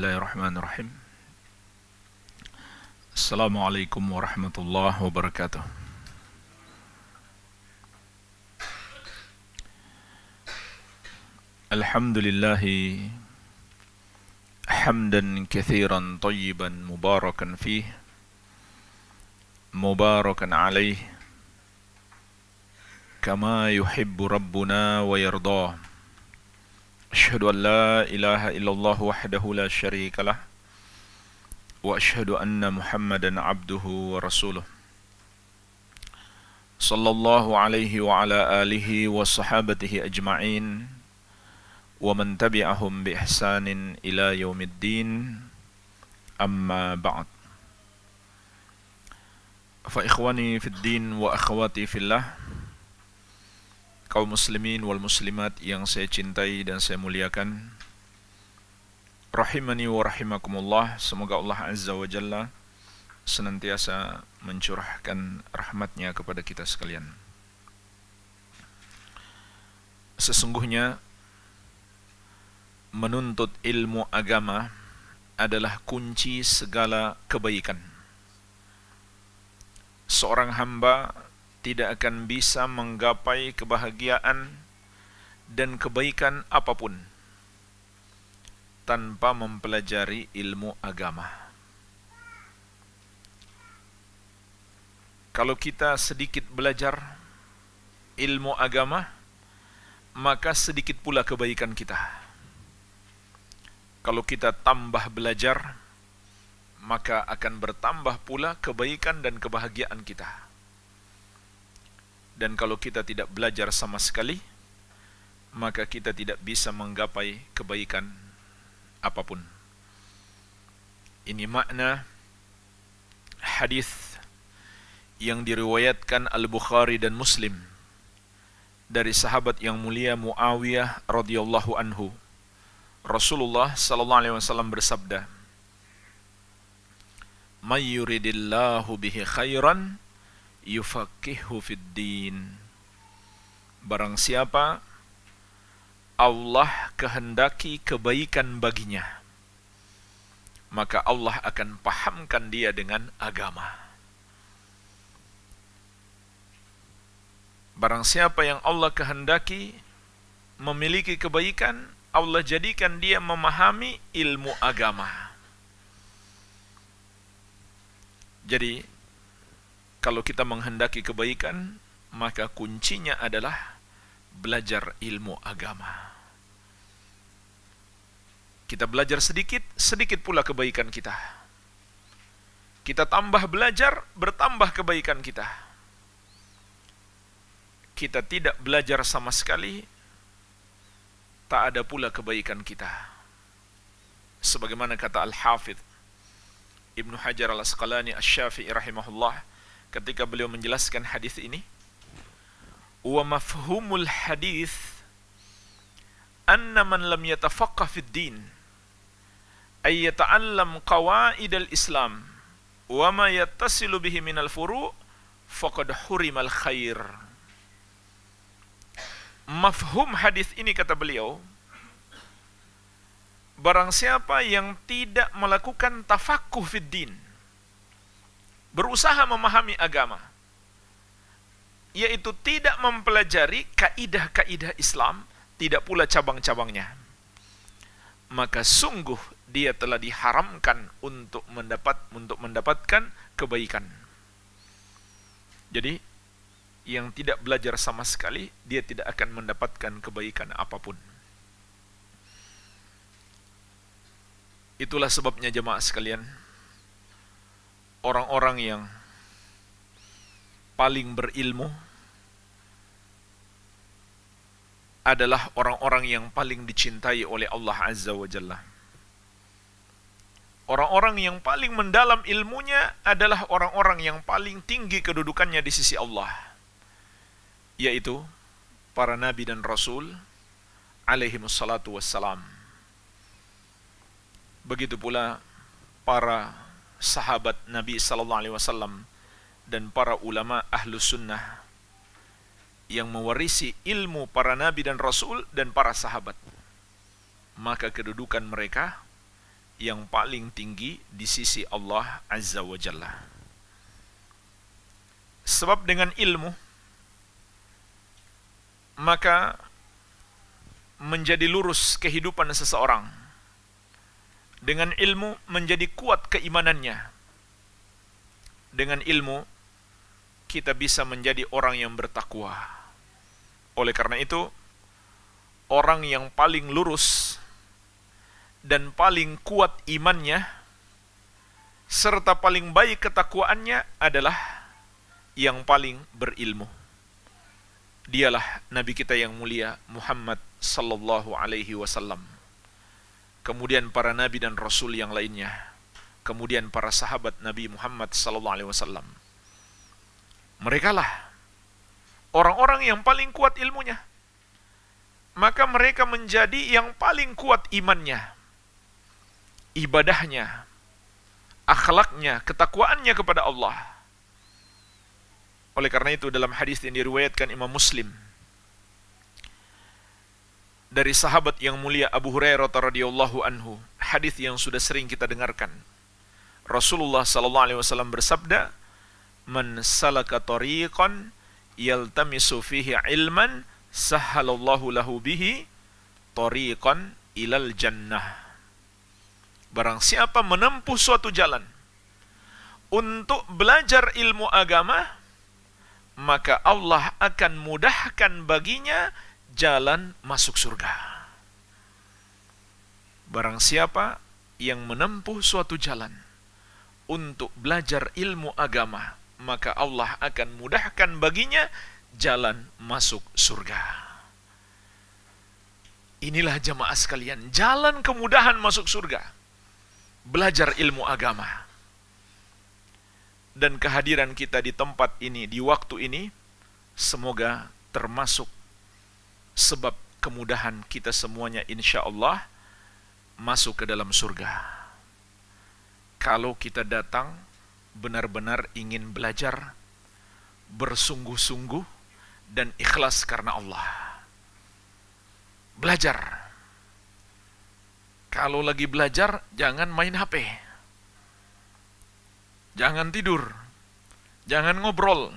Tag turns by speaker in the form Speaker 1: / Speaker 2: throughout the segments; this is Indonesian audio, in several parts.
Speaker 1: الله الرحمن الرحيم السلام عليكم ورحمة الله وبركاته الحمد لله حمدا كثيرا طيبا مباركا فيه مباركا عليه كما يحب ربنا ويرضاه أشهد أن لا إله إلا الله وحده لا شريك له وأشهد أن محمدا عبده ورسوله صلى الله عليه وعلى آله وصحابته أجمعين ومن تبعهم بإحسان إلى يوم الدين أما بعد فإخواني في الدين وأخواتي في الله kaum muslimin wal muslimat yang saya cintai dan saya muliakan Rahimani wa rahimakumullah Semoga Allah Azza wa Jalla Senantiasa mencurahkan rahmatnya kepada kita sekalian Sesungguhnya Menuntut ilmu agama adalah kunci segala kebaikan Seorang hamba tidak akan bisa menggapai kebahagiaan dan kebaikan apapun tanpa mempelajari ilmu agama. Kalau kita sedikit belajar ilmu agama, maka sedikit pula kebaikan kita. Kalau kita tambah belajar, maka akan bertambah pula kebaikan dan kebahagiaan kita dan kalau kita tidak belajar sama sekali maka kita tidak bisa menggapai kebaikan apapun ini makna hadis yang diriwayatkan Al-Bukhari dan Muslim dari sahabat yang mulia Muawiyah radhiyallahu anhu. Rasulullah sallallahu alaihi wasallam bersabda, "May yuridillahu bihi khairan yufaqihu fid din. Barang siapa Allah kehendaki kebaikan baginya, maka Allah akan pahamkan dia dengan agama. Barang siapa yang Allah kehendaki memiliki kebaikan, Allah jadikan dia memahami ilmu agama. Jadi, kalau kita menghendaki kebaikan, maka kuncinya adalah belajar ilmu agama. Kita belajar sedikit, sedikit pula kebaikan kita. Kita tambah belajar, bertambah kebaikan kita. Kita tidak belajar sama sekali, tak ada pula kebaikan kita. Sebagaimana kata Al-Hafidh Ibnu Hajar Al-Asqalani Asy-Syafi'i rahimahullah, ketika beliau menjelaskan hadis ini wa mafhumul hadis anna man lam yatafaqqah fid din ay yata'allam qawaidal islam wa ma yattasilu bihi minal furu' faqad hurimal khair mafhum hadis ini kata beliau barang siapa yang tidak melakukan tafakuh fid din berusaha memahami agama yaitu tidak mempelajari kaidah-kaidah Islam, tidak pula cabang-cabangnya. Maka sungguh dia telah diharamkan untuk mendapat untuk mendapatkan kebaikan. Jadi yang tidak belajar sama sekali dia tidak akan mendapatkan kebaikan apapun. Itulah sebabnya jemaah sekalian orang-orang yang paling berilmu adalah orang-orang yang paling dicintai oleh Allah Azza wa Jalla. Orang-orang yang paling mendalam ilmunya adalah orang-orang yang paling tinggi kedudukannya di sisi Allah, yaitu para nabi dan rasul alaihi wassalam. Begitu pula para sahabat Nabi Sallallahu Alaihi Wasallam dan para ulama ahlu sunnah yang mewarisi ilmu para nabi dan rasul dan para sahabat maka kedudukan mereka yang paling tinggi di sisi Allah Azza wa Jalla sebab dengan ilmu maka menjadi lurus kehidupan seseorang dengan ilmu menjadi kuat keimanannya. Dengan ilmu kita bisa menjadi orang yang bertakwa. Oleh karena itu, orang yang paling lurus dan paling kuat imannya serta paling baik ketakwaannya adalah yang paling berilmu. Dialah nabi kita yang mulia Muhammad sallallahu alaihi wasallam kemudian para nabi dan rasul yang lainnya, kemudian para sahabat Nabi Muhammad sallallahu alaihi wasallam. Merekalah orang-orang yang paling kuat ilmunya. Maka mereka menjadi yang paling kuat imannya, ibadahnya, akhlaknya, ketakwaannya kepada Allah. Oleh karena itu dalam hadis yang diriwayatkan Imam Muslim dari sahabat yang mulia Abu Hurairah radhiyallahu anhu, hadis yang sudah sering kita dengarkan. Rasulullah sallallahu alaihi wasallam bersabda, "Man salaka tariqan yaltamisu fihi ilman, sahhalallahu lahu bihi tariqan ilal jannah." Barang siapa menempuh suatu jalan untuk belajar ilmu agama, maka Allah akan mudahkan baginya jalan masuk surga. Barang siapa yang menempuh suatu jalan untuk belajar ilmu agama, maka Allah akan mudahkan baginya jalan masuk surga. Inilah jemaah sekalian, jalan kemudahan masuk surga. Belajar ilmu agama. Dan kehadiran kita di tempat ini, di waktu ini, semoga termasuk sebab kemudahan kita semuanya insya Allah masuk ke dalam surga. Kalau kita datang benar-benar ingin belajar, bersungguh-sungguh, dan ikhlas karena Allah. Belajar. Kalau lagi belajar, jangan main HP. Jangan tidur. Jangan ngobrol.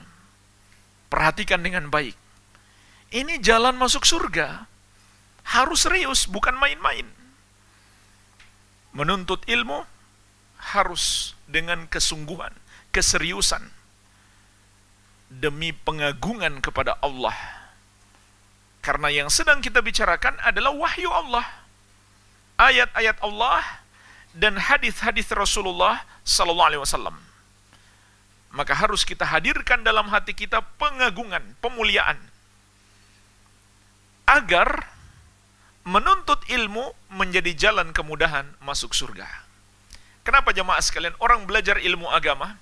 Speaker 1: Perhatikan dengan baik. Ini jalan masuk surga. Harus serius, bukan main-main. Menuntut ilmu harus dengan kesungguhan, keseriusan demi pengagungan kepada Allah. Karena yang sedang kita bicarakan adalah wahyu Allah. Ayat-ayat Allah dan hadis-hadis Rasulullah sallallahu alaihi wasallam. Maka harus kita hadirkan dalam hati kita pengagungan, pemuliaan agar menuntut ilmu menjadi jalan kemudahan masuk surga. Kenapa jemaah sekalian orang belajar ilmu agama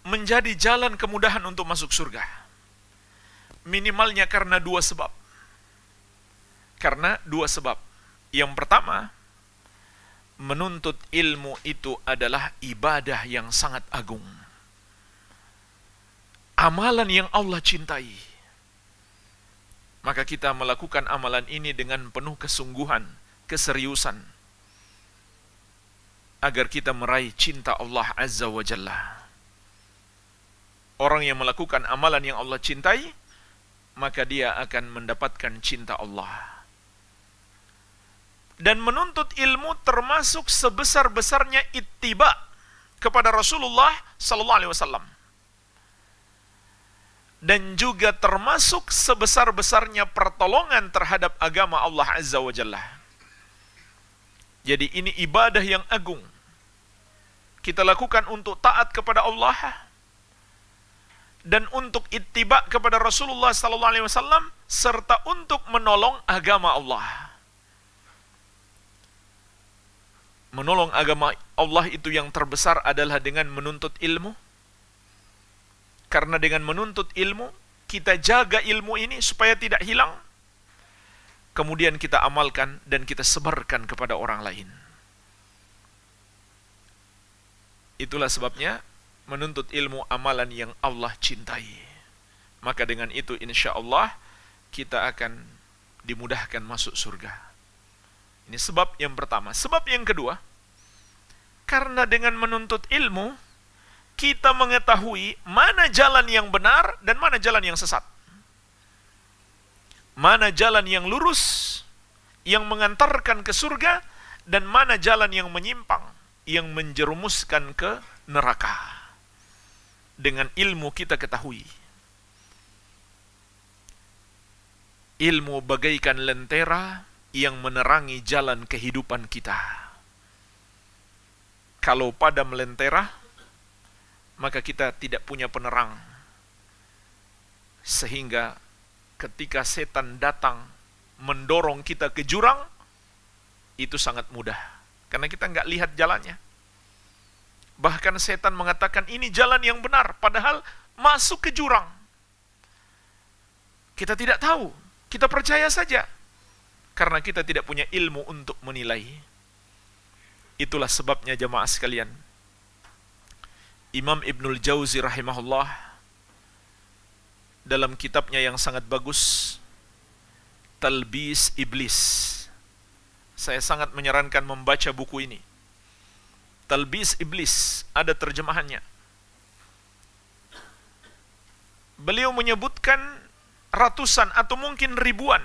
Speaker 1: menjadi jalan kemudahan untuk masuk surga? Minimalnya karena dua sebab. Karena dua sebab. Yang pertama, menuntut ilmu itu adalah ibadah yang sangat agung. Amalan yang Allah cintai maka kita melakukan amalan ini dengan penuh kesungguhan, keseriusan agar kita meraih cinta Allah Azza wa Jalla. Orang yang melakukan amalan yang Allah cintai, maka dia akan mendapatkan cinta Allah. Dan menuntut ilmu termasuk sebesar-besarnya ittiba kepada Rasulullah sallallahu alaihi wasallam dan juga termasuk sebesar-besarnya pertolongan terhadap agama Allah Azza wa Jalla. Jadi ini ibadah yang agung. Kita lakukan untuk taat kepada Allah dan untuk ittiba kepada Rasulullah sallallahu alaihi wasallam serta untuk menolong agama Allah. Menolong agama Allah itu yang terbesar adalah dengan menuntut ilmu, karena dengan menuntut ilmu, kita jaga ilmu ini supaya tidak hilang. Kemudian kita amalkan dan kita sebarkan kepada orang lain. Itulah sebabnya menuntut ilmu amalan yang Allah cintai. Maka dengan itu insya Allah kita akan dimudahkan masuk surga. Ini sebab yang pertama. Sebab yang kedua, karena dengan menuntut ilmu, kita mengetahui mana jalan yang benar dan mana jalan yang sesat. Mana jalan yang lurus yang mengantarkan ke surga dan mana jalan yang menyimpang yang menjerumuskan ke neraka. Dengan ilmu kita ketahui. Ilmu bagaikan lentera yang menerangi jalan kehidupan kita. Kalau pada melentera, maka kita tidak punya penerang. Sehingga ketika setan datang mendorong kita ke jurang, itu sangat mudah. Karena kita nggak lihat jalannya. Bahkan setan mengatakan ini jalan yang benar, padahal masuk ke jurang. Kita tidak tahu, kita percaya saja. Karena kita tidak punya ilmu untuk menilai. Itulah sebabnya jemaah sekalian Imam Ibnul Jauzi rahimahullah dalam kitabnya yang sangat bagus Talbis Iblis. Saya sangat menyarankan membaca buku ini. Talbis Iblis ada terjemahannya. Beliau menyebutkan ratusan atau mungkin ribuan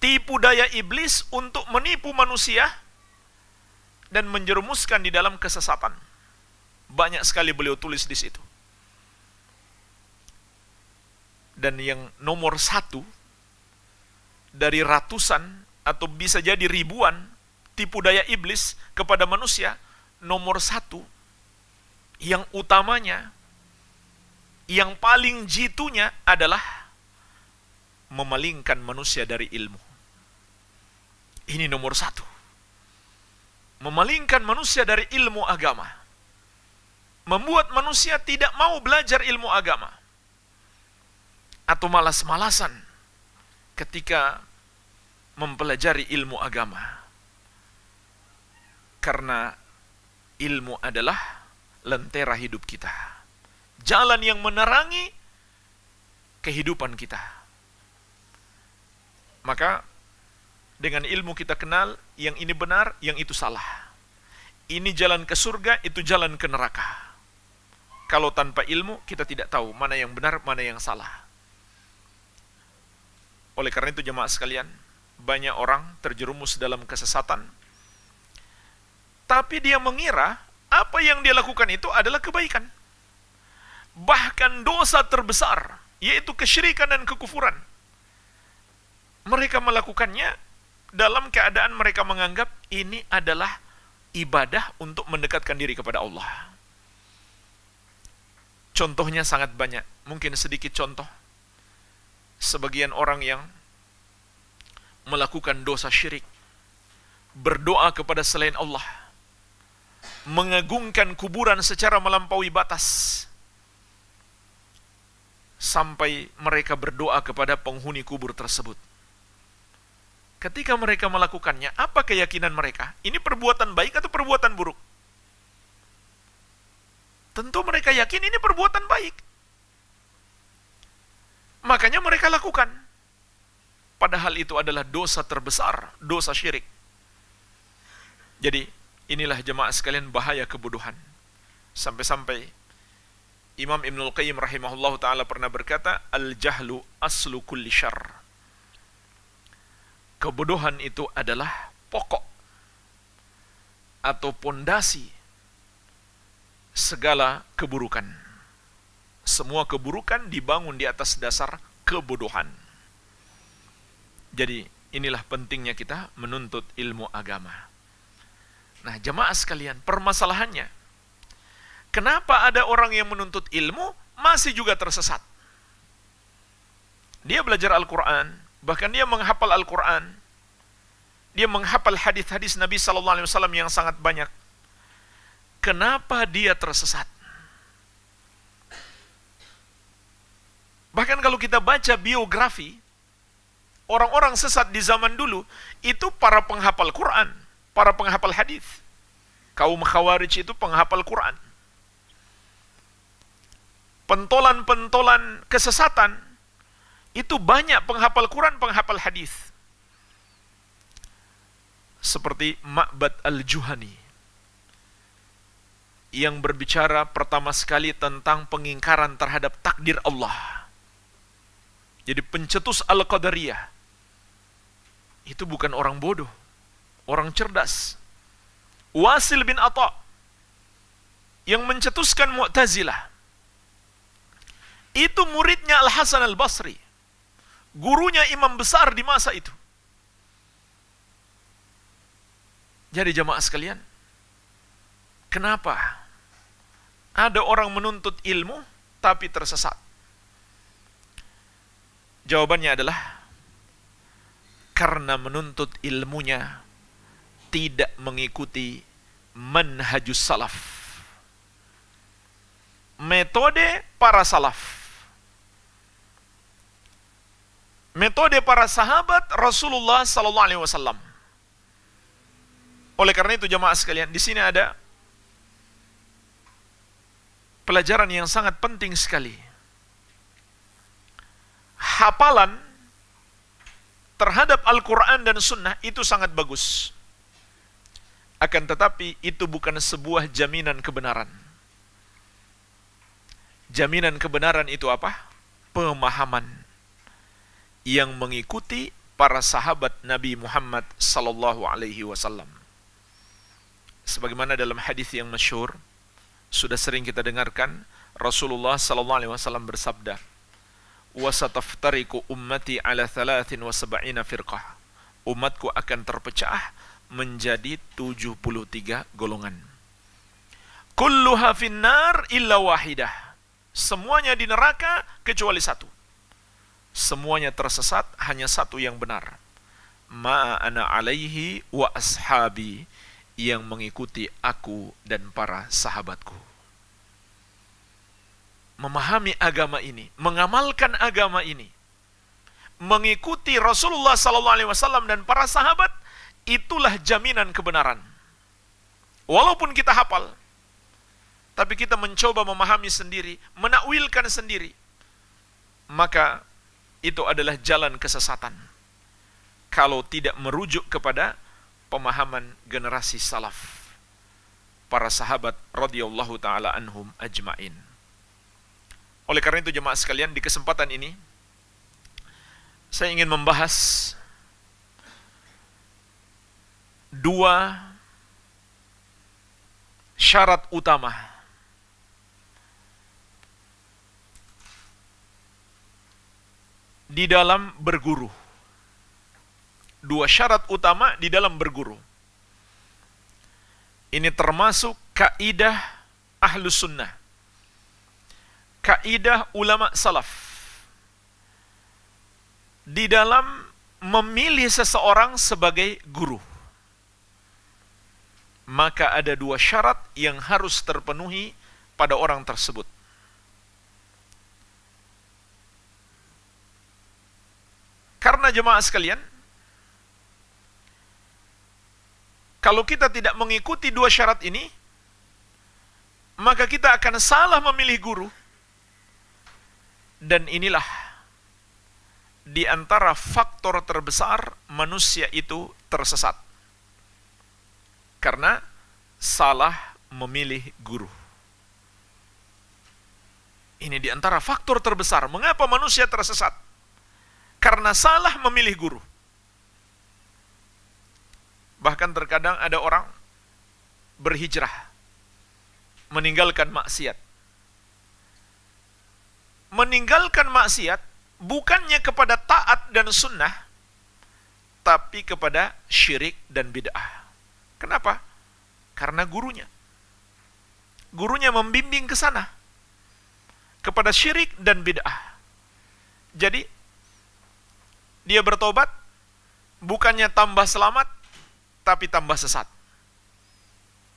Speaker 1: tipu daya iblis untuk menipu manusia dan menjerumuskan di dalam kesesatan. Banyak sekali beliau tulis di situ. Dan yang nomor satu, dari ratusan atau bisa jadi ribuan tipu daya iblis kepada manusia, nomor satu, yang utamanya, yang paling jitunya adalah memalingkan manusia dari ilmu. Ini nomor satu. Memalingkan manusia dari ilmu agama membuat manusia tidak mau belajar ilmu agama atau malas-malasan ketika mempelajari ilmu agama. Karena ilmu adalah lentera hidup kita. Jalan yang menerangi kehidupan kita. Maka dengan ilmu kita kenal yang ini benar, yang itu salah. Ini jalan ke surga, itu jalan ke neraka kalau tanpa ilmu kita tidak tahu mana yang benar, mana yang salah. Oleh karena itu jemaah sekalian, banyak orang terjerumus dalam kesesatan tapi dia mengira apa yang dia lakukan itu adalah kebaikan. Bahkan dosa terbesar, yaitu kesyirikan dan kekufuran. Mereka melakukannya dalam keadaan mereka menganggap ini adalah ibadah untuk mendekatkan diri kepada Allah. Contohnya sangat banyak. Mungkin sedikit contoh. Sebagian orang yang melakukan dosa syirik, berdoa kepada selain Allah, mengagungkan kuburan secara melampaui batas, sampai mereka berdoa kepada penghuni kubur tersebut. Ketika mereka melakukannya, apa keyakinan mereka? Ini perbuatan baik atau perbuatan buruk? Tentu mereka yakin ini perbuatan baik. Makanya mereka lakukan. Padahal itu adalah dosa terbesar, dosa syirik. Jadi, inilah jemaah sekalian bahaya kebodohan. Sampai-sampai Imam Ibnul Qayyim rahimahullah ta'ala pernah berkata, Al-jahlu aslu kulli syar. Kebodohan itu adalah pokok atau pondasi segala keburukan. Semua keburukan dibangun di atas dasar kebodohan. Jadi, inilah pentingnya kita menuntut ilmu agama. Nah, jemaah sekalian, permasalahannya, kenapa ada orang yang menuntut ilmu masih juga tersesat? Dia belajar Al-Quran, bahkan dia menghafal Al-Quran, dia menghafal hadis-hadis Nabi saw yang sangat banyak, kenapa dia tersesat. Bahkan kalau kita baca biografi, orang-orang sesat di zaman dulu, itu para penghafal Quran, para penghafal hadis. Kaum Khawarij itu penghafal Quran. Pentolan-pentolan kesesatan, itu banyak penghafal Quran, penghafal hadis. Seperti Ma'bad al-Juhani, yang berbicara pertama sekali tentang pengingkaran terhadap takdir Allah. Jadi pencetus Al-Qadariyah itu bukan orang bodoh, orang cerdas. Wasil bin Atta yang mencetuskan Mu'tazilah itu muridnya Al-Hasan Al-Basri. Gurunya imam besar di masa itu. Jadi jamaah sekalian, Kenapa? Ada orang menuntut ilmu tapi tersesat. Jawabannya adalah karena menuntut ilmunya tidak mengikuti manhajus salaf. Metode para salaf. Metode para sahabat Rasulullah sallallahu alaihi wasallam. Oleh karena itu jemaah sekalian, di sini ada pelajaran yang sangat penting sekali. Hafalan terhadap Al-Quran dan Sunnah itu sangat bagus. Akan tetapi itu bukan sebuah jaminan kebenaran. Jaminan kebenaran itu apa? Pemahaman yang mengikuti para sahabat Nabi Muhammad sallallahu alaihi wasallam. Sebagaimana dalam hadis yang masyhur, sudah sering kita dengarkan Rasulullah sallallahu alaihi wasallam bersabda, "Wasataftariku ummati ala 73 firqah." Umatku akan terpecah menjadi 73 golongan. Kulluha finnar illa wahidah. Semuanya di neraka kecuali satu. Semuanya tersesat, hanya satu yang benar. Ma'ana alaihi wa ashabi yang mengikuti aku dan para sahabatku memahami agama ini, mengamalkan agama ini, mengikuti Rasulullah sallallahu alaihi wasallam dan para sahabat, itulah jaminan kebenaran. Walaupun kita hafal, tapi kita mencoba memahami sendiri, menakwilkan sendiri, maka itu adalah jalan kesesatan. Kalau tidak merujuk kepada pemahaman generasi salaf, para sahabat radhiyallahu taala anhum ajmain. Oleh karena itu jemaah sekalian di kesempatan ini saya ingin membahas dua syarat utama di dalam berguru. Dua syarat utama di dalam berguru. Ini termasuk kaidah ahlus sunnah kaidah ulama salaf di dalam memilih seseorang sebagai guru. Maka ada dua syarat yang harus terpenuhi pada orang tersebut. Karena jemaah sekalian, kalau kita tidak mengikuti dua syarat ini, maka kita akan salah memilih guru dan inilah di antara faktor terbesar manusia itu tersesat. Karena salah memilih guru. Ini di antara faktor terbesar mengapa manusia tersesat. Karena salah memilih guru. Bahkan terkadang ada orang berhijrah meninggalkan maksiat meninggalkan maksiat bukannya kepada taat dan sunnah, tapi kepada syirik dan bid'ah. Kenapa? Karena gurunya. Gurunya membimbing ke sana. Kepada syirik dan bid'ah. Jadi, dia bertobat, bukannya tambah selamat, tapi tambah sesat.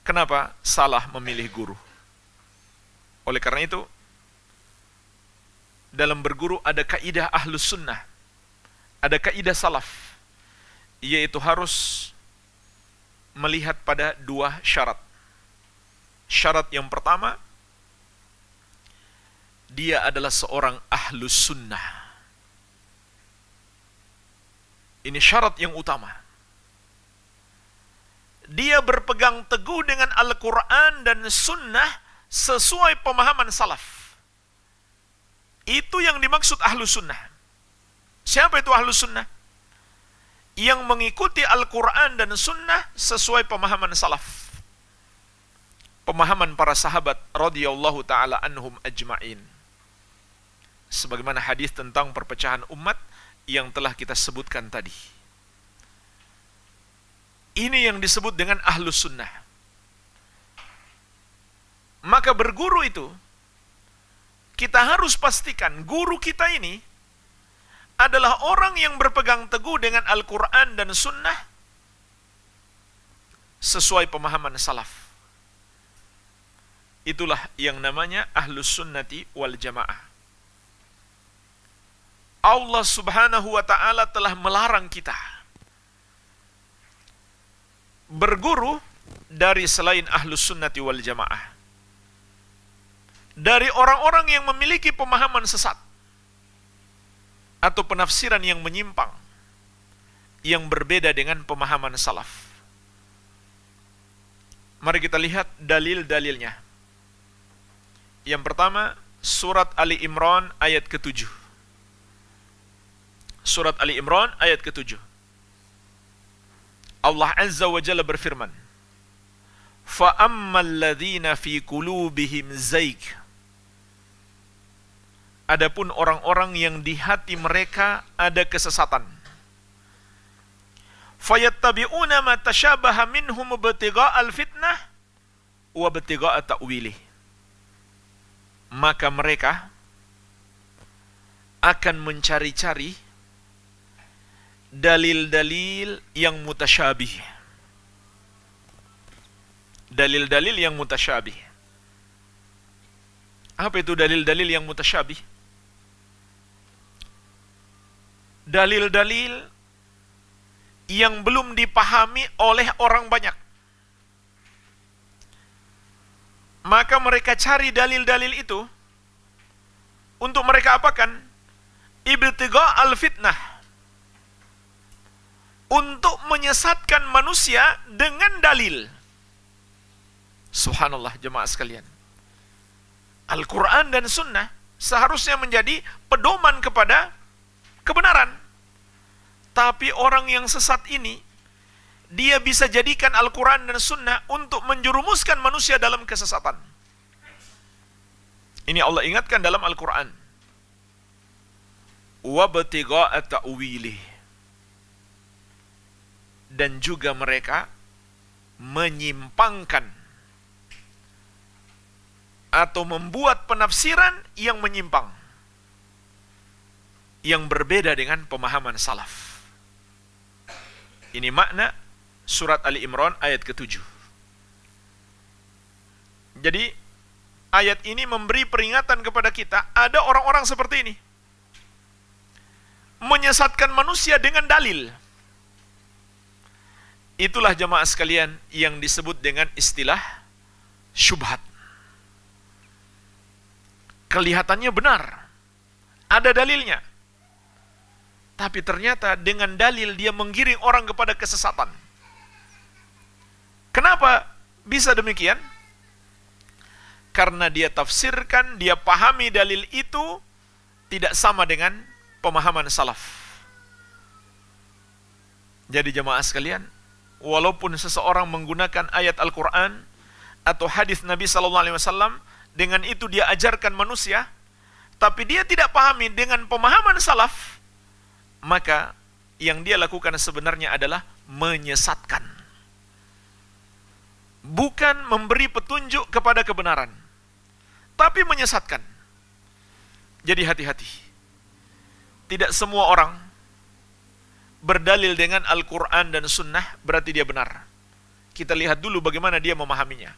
Speaker 1: Kenapa? Salah memilih guru. Oleh karena itu, dalam berguru ada kaidah ahlus sunnah, ada kaidah salaf, yaitu harus melihat pada dua syarat. Syarat yang pertama, dia adalah seorang ahlus sunnah. Ini syarat yang utama. Dia berpegang teguh dengan Al-Quran dan Sunnah sesuai pemahaman salaf itu yang dimaksud ahlu sunnah. Siapa itu ahlu sunnah? Yang mengikuti Al-Quran dan sunnah sesuai pemahaman salaf. Pemahaman para sahabat radhiyallahu ta'ala anhum ajma'in. Sebagaimana hadis tentang perpecahan umat yang telah kita sebutkan tadi. Ini yang disebut dengan ahlu sunnah. Maka berguru itu kita harus pastikan guru kita ini adalah orang yang berpegang teguh dengan Al-Quran dan Sunnah sesuai pemahaman salaf. Itulah yang namanya Ahlus Sunnati wal Jamaah. Allah subhanahu wa ta'ala telah melarang kita berguru dari selain Ahlus Sunnati wal Jamaah dari orang-orang yang memiliki pemahaman sesat atau penafsiran yang menyimpang yang berbeda dengan pemahaman salaf. Mari kita lihat dalil-dalilnya. Yang pertama, surat Ali Imran ayat ke-7. Surat Ali Imran ayat ke-7. Allah Azza wa Jalla berfirman, فَأَمَّا الَّذِينَ فِي قُلُوبِهِمْ زَيْكَ Adapun orang-orang yang di hati mereka ada kesesatan. Fayattabi'una ma tashabaha minhum al fitnah wa ibtigha'a ta'wilih. Maka mereka akan mencari-cari dalil-dalil yang mutasyabih. Dalil-dalil yang mutasyabih. Apa itu dalil-dalil yang mutasyabih? dalil-dalil yang belum dipahami oleh orang banyak. Maka mereka cari dalil-dalil itu untuk mereka apakan? Ibtiga al-fitnah. Untuk menyesatkan manusia dengan dalil. Subhanallah jemaah sekalian. Al-Quran dan Sunnah seharusnya menjadi pedoman kepada kebenaran. Tapi orang yang sesat ini, dia bisa jadikan Al-Quran dan Sunnah untuk menjerumuskan manusia dalam kesesatan. Ini Allah ingatkan dalam Al-Quran. Dan juga mereka menyimpangkan atau membuat penafsiran yang menyimpang yang berbeda dengan pemahaman salaf. Ini makna surat Ali Imran ayat ke-7. Jadi ayat ini memberi peringatan kepada kita ada orang-orang seperti ini. Menyesatkan manusia dengan dalil. Itulah jemaah sekalian yang disebut dengan istilah syubhat. Kelihatannya benar. Ada dalilnya. Tapi ternyata dengan dalil dia menggiring orang kepada kesesatan. Kenapa bisa demikian? Karena dia tafsirkan, dia pahami dalil itu tidak sama dengan pemahaman salaf. Jadi jemaah sekalian, walaupun seseorang menggunakan ayat Al-Qur'an atau hadis Nabi sallallahu alaihi wasallam dengan itu dia ajarkan manusia, tapi dia tidak pahami dengan pemahaman salaf, maka yang dia lakukan sebenarnya adalah menyesatkan. Bukan memberi petunjuk kepada kebenaran, tapi menyesatkan. Jadi hati-hati. Tidak semua orang berdalil dengan Al-Quran dan Sunnah berarti dia benar. Kita lihat dulu bagaimana dia memahaminya.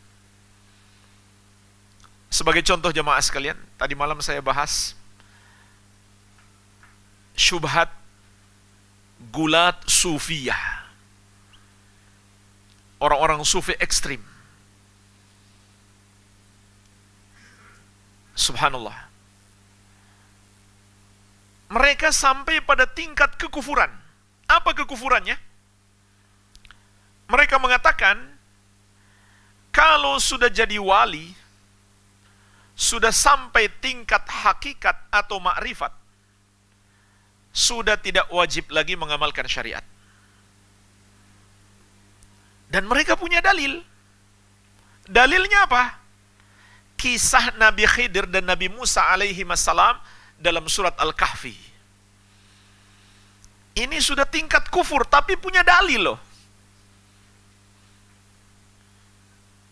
Speaker 1: Sebagai contoh jemaah sekalian, tadi malam saya bahas syubhat gulat sufiyah. Orang-orang sufi ekstrim. Subhanallah. Mereka sampai pada tingkat kekufuran. Apa kekufurannya? Mereka mengatakan, kalau sudah jadi wali, sudah sampai tingkat hakikat atau makrifat, sudah tidak wajib lagi mengamalkan syariat. Dan mereka punya dalil. Dalilnya apa? Kisah Nabi Khidir dan Nabi Musa alaihi masalam dalam surat Al-Kahfi. Ini sudah tingkat kufur, tapi punya dalil loh.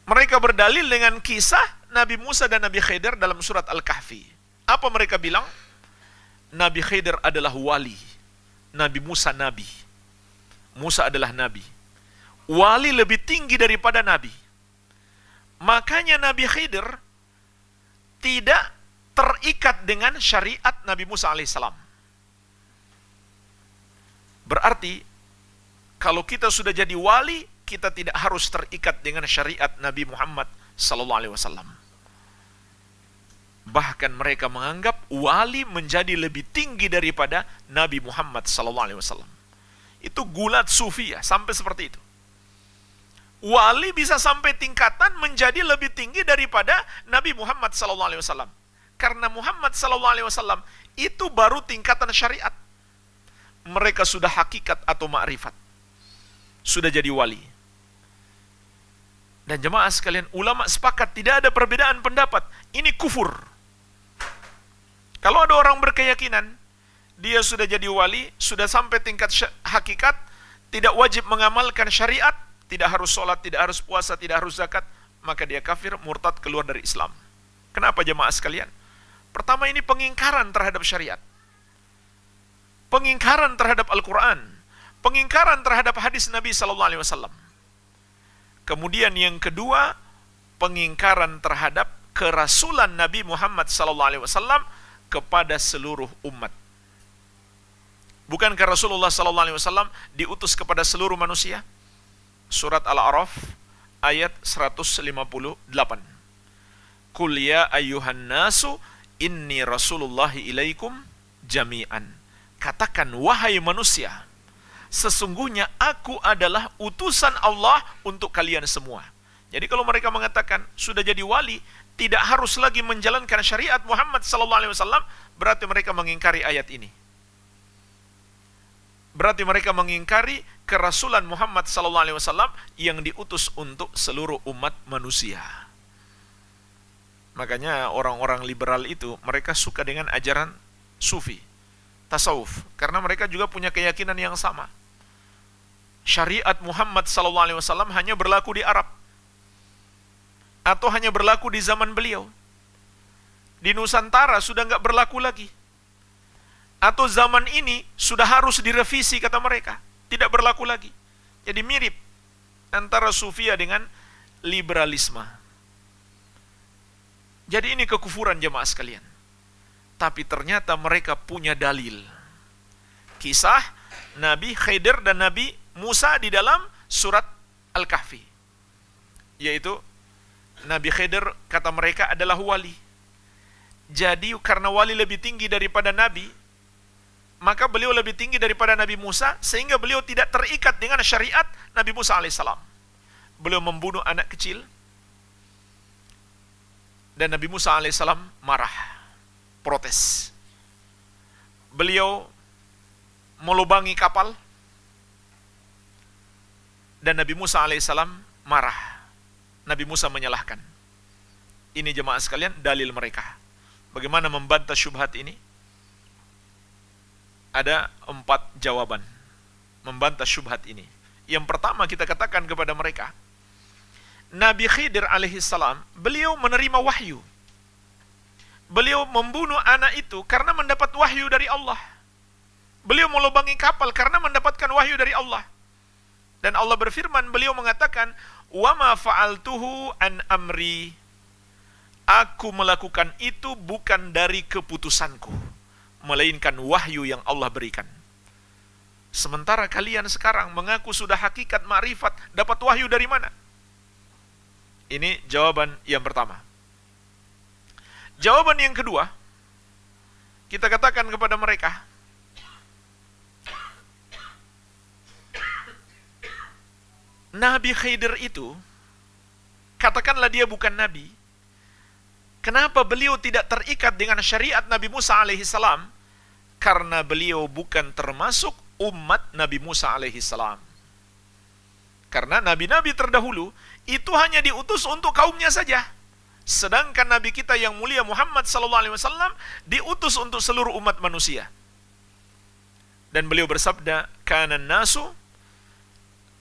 Speaker 1: Mereka berdalil dengan kisah Nabi Musa dan Nabi Khidir dalam surat Al-Kahfi. Apa mereka bilang? Nabi Khidir adalah wali. Nabi Musa nabi. Musa adalah nabi. Wali lebih tinggi daripada nabi. Makanya Nabi Khidir tidak terikat dengan syariat Nabi Musa alaihissalam. Berarti kalau kita sudah jadi wali, kita tidak harus terikat dengan syariat Nabi Muhammad sallallahu alaihi wasallam bahkan mereka menganggap wali menjadi lebih tinggi daripada Nabi Muhammad SAW. Itu gulat Sufi ya sampai seperti itu. Wali bisa sampai tingkatan menjadi lebih tinggi daripada Nabi Muhammad SAW. Karena Muhammad SAW itu baru tingkatan syariat. Mereka sudah hakikat atau ma'rifat. Sudah jadi wali. Dan jemaah sekalian, ulama sepakat tidak ada perbedaan pendapat. Ini kufur kalau ada orang berkeyakinan, dia sudah jadi wali, sudah sampai tingkat hakikat, tidak wajib mengamalkan syariat, tidak harus sholat, tidak harus puasa, tidak harus zakat, maka dia kafir, murtad, keluar dari Islam. Kenapa jemaah sekalian? Pertama ini pengingkaran terhadap syariat. Pengingkaran terhadap Al-Quran. Pengingkaran terhadap hadis Nabi SAW. Kemudian yang kedua, pengingkaran terhadap kerasulan Nabi Muhammad SAW kepada seluruh umat. Bukankah Rasulullah sallallahu alaihi wasallam diutus kepada seluruh manusia? Surat Al-A'raf ayat 158. Qul ya ayyuhan nasu inni rasulullahi ilaikum jami'an. Katakan wahai manusia, sesungguhnya aku adalah utusan Allah untuk kalian semua. Jadi kalau mereka mengatakan sudah jadi wali, tidak harus lagi menjalankan syariat Muhammad sallallahu alaihi wasallam, berarti mereka mengingkari ayat ini. Berarti mereka mengingkari kerasulan Muhammad sallallahu alaihi wasallam yang diutus untuk seluruh umat manusia. Makanya orang-orang liberal itu mereka suka dengan ajaran sufi, tasawuf, karena mereka juga punya keyakinan yang sama. Syariat Muhammad sallallahu alaihi wasallam hanya berlaku di Arab atau hanya berlaku di zaman beliau. Di Nusantara sudah nggak berlaku lagi. Atau zaman ini sudah harus direvisi kata mereka. Tidak berlaku lagi. Jadi mirip antara sufia dengan liberalisme. Jadi ini kekufuran jemaah sekalian. Tapi ternyata mereka punya dalil. Kisah Nabi Khidir dan Nabi Musa di dalam surat Al-Kahfi. Yaitu Nabi Khidir kata mereka adalah wali. Jadi karena wali lebih tinggi daripada nabi, maka beliau lebih tinggi daripada Nabi Musa sehingga beliau tidak terikat dengan syariat Nabi Musa alaihissalam. Beliau membunuh anak kecil dan Nabi Musa alaihissalam marah, protes. Beliau melubangi kapal dan Nabi Musa alaihissalam marah. Nabi Musa menyalahkan. Ini jemaah sekalian dalil mereka. Bagaimana membantah syubhat ini? Ada empat jawaban membantah syubhat ini. Yang pertama kita katakan kepada mereka, Nabi Khidir alaihissalam, beliau menerima wahyu. Beliau membunuh anak itu karena mendapat wahyu dari Allah. Beliau melubangi kapal karena mendapatkan wahyu dari Allah. Dan Allah berfirman, beliau mengatakan, Wa ma fa'altuhu an amri. Aku melakukan itu bukan dari keputusanku, melainkan wahyu yang Allah berikan. Sementara kalian sekarang mengaku sudah hakikat ma'rifat, dapat wahyu dari mana? Ini jawaban yang pertama. Jawaban yang kedua, kita katakan kepada mereka, Nabi Khidir itu, katakanlah dia bukan Nabi, kenapa beliau tidak terikat dengan syariat Nabi Musa alaihi salam? Karena beliau bukan termasuk umat Nabi Musa alaihi salam. Karena nabi-nabi terdahulu itu hanya diutus untuk kaumnya saja. Sedangkan nabi kita yang mulia Muhammad sallallahu alaihi wasallam diutus untuk seluruh umat manusia. Dan beliau bersabda, kanan nasu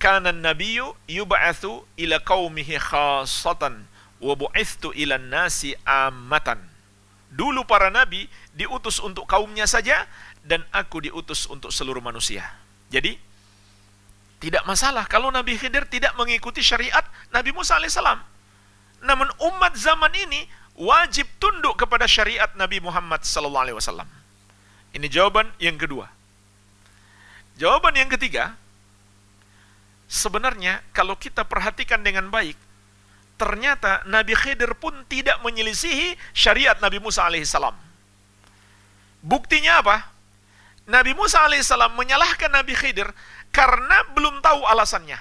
Speaker 1: kana nabiyyu yub'atsu ila qaumihi khassatan wa bu'ithtu ila nasi ammatan. Dulu para nabi diutus untuk kaumnya saja dan aku diutus untuk seluruh manusia. Jadi tidak masalah kalau Nabi Khidir tidak mengikuti syariat Nabi Musa alaihissalam. Namun umat zaman ini wajib tunduk kepada syariat Nabi Muhammad sallallahu alaihi wasallam. Ini jawaban yang kedua. Jawaban yang ketiga, Sebenarnya kalau kita perhatikan dengan baik, ternyata Nabi Khidir pun tidak menyelisihi syariat Nabi Musa alaihissalam. Buktinya apa? Nabi Musa alaihissalam menyalahkan Nabi Khidir karena belum tahu alasannya.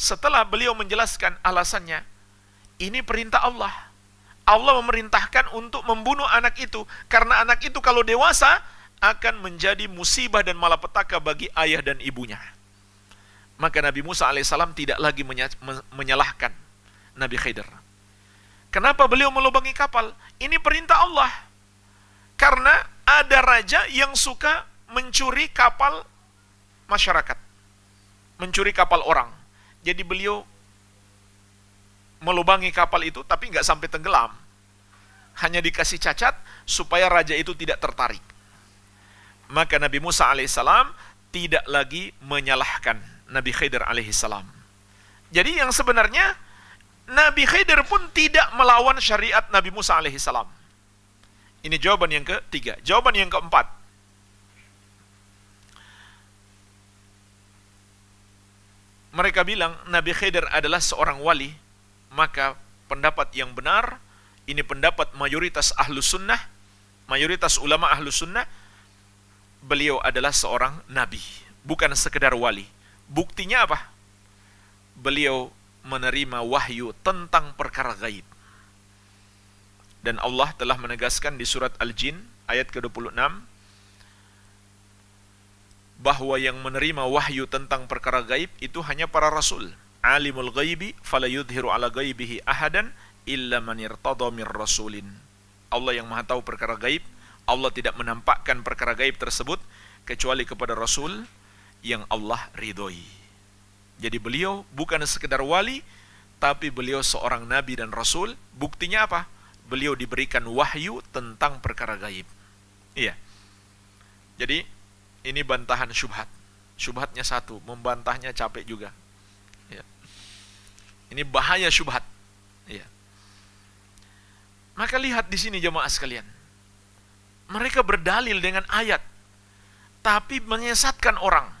Speaker 1: Setelah beliau menjelaskan alasannya, ini perintah Allah. Allah memerintahkan untuk membunuh anak itu karena anak itu kalau dewasa akan menjadi musibah dan malapetaka bagi ayah dan ibunya. Maka Nabi Musa alaihissalam tidak lagi menyalahkan Nabi Khidir. Kenapa beliau melubangi kapal? Ini perintah Allah. Karena ada raja yang suka mencuri kapal masyarakat. Mencuri kapal orang. Jadi beliau melubangi kapal itu tapi nggak sampai tenggelam. Hanya dikasih cacat supaya raja itu tidak tertarik. Maka Nabi Musa alaihissalam tidak lagi menyalahkan Nabi Khidir alaihi salam. Jadi yang sebenarnya Nabi Khidir pun tidak melawan syariat Nabi Musa alaihi salam. Ini jawaban yang ketiga. Jawaban yang keempat. Mereka bilang Nabi Khidir adalah seorang wali, maka pendapat yang benar, ini pendapat mayoritas ahlu sunnah, mayoritas ulama ahlu sunnah, beliau adalah seorang nabi, bukan sekedar wali. Buktinya apa? Beliau menerima wahyu tentang perkara gaib. Dan Allah telah menegaskan di surat Al-Jin ayat ke-26 bahwa yang menerima wahyu tentang perkara gaib itu hanya para rasul. Alimul ghaibi falayudhiru ala ghaibihi ahadan illa man mir rasulin. Allah yang Maha tahu perkara gaib, Allah tidak menampakkan perkara gaib tersebut kecuali kepada rasul yang Allah ridhoi. Jadi beliau bukan sekedar wali, tapi beliau seorang nabi dan rasul. Buktinya apa? Beliau diberikan wahyu tentang perkara gaib. Iya. Jadi ini bantahan syubhat. Syubhatnya satu, membantahnya capek juga. Iya. Ini bahaya syubhat. Iya. Maka lihat di sini jemaah sekalian. Mereka berdalil dengan ayat tapi menyesatkan orang.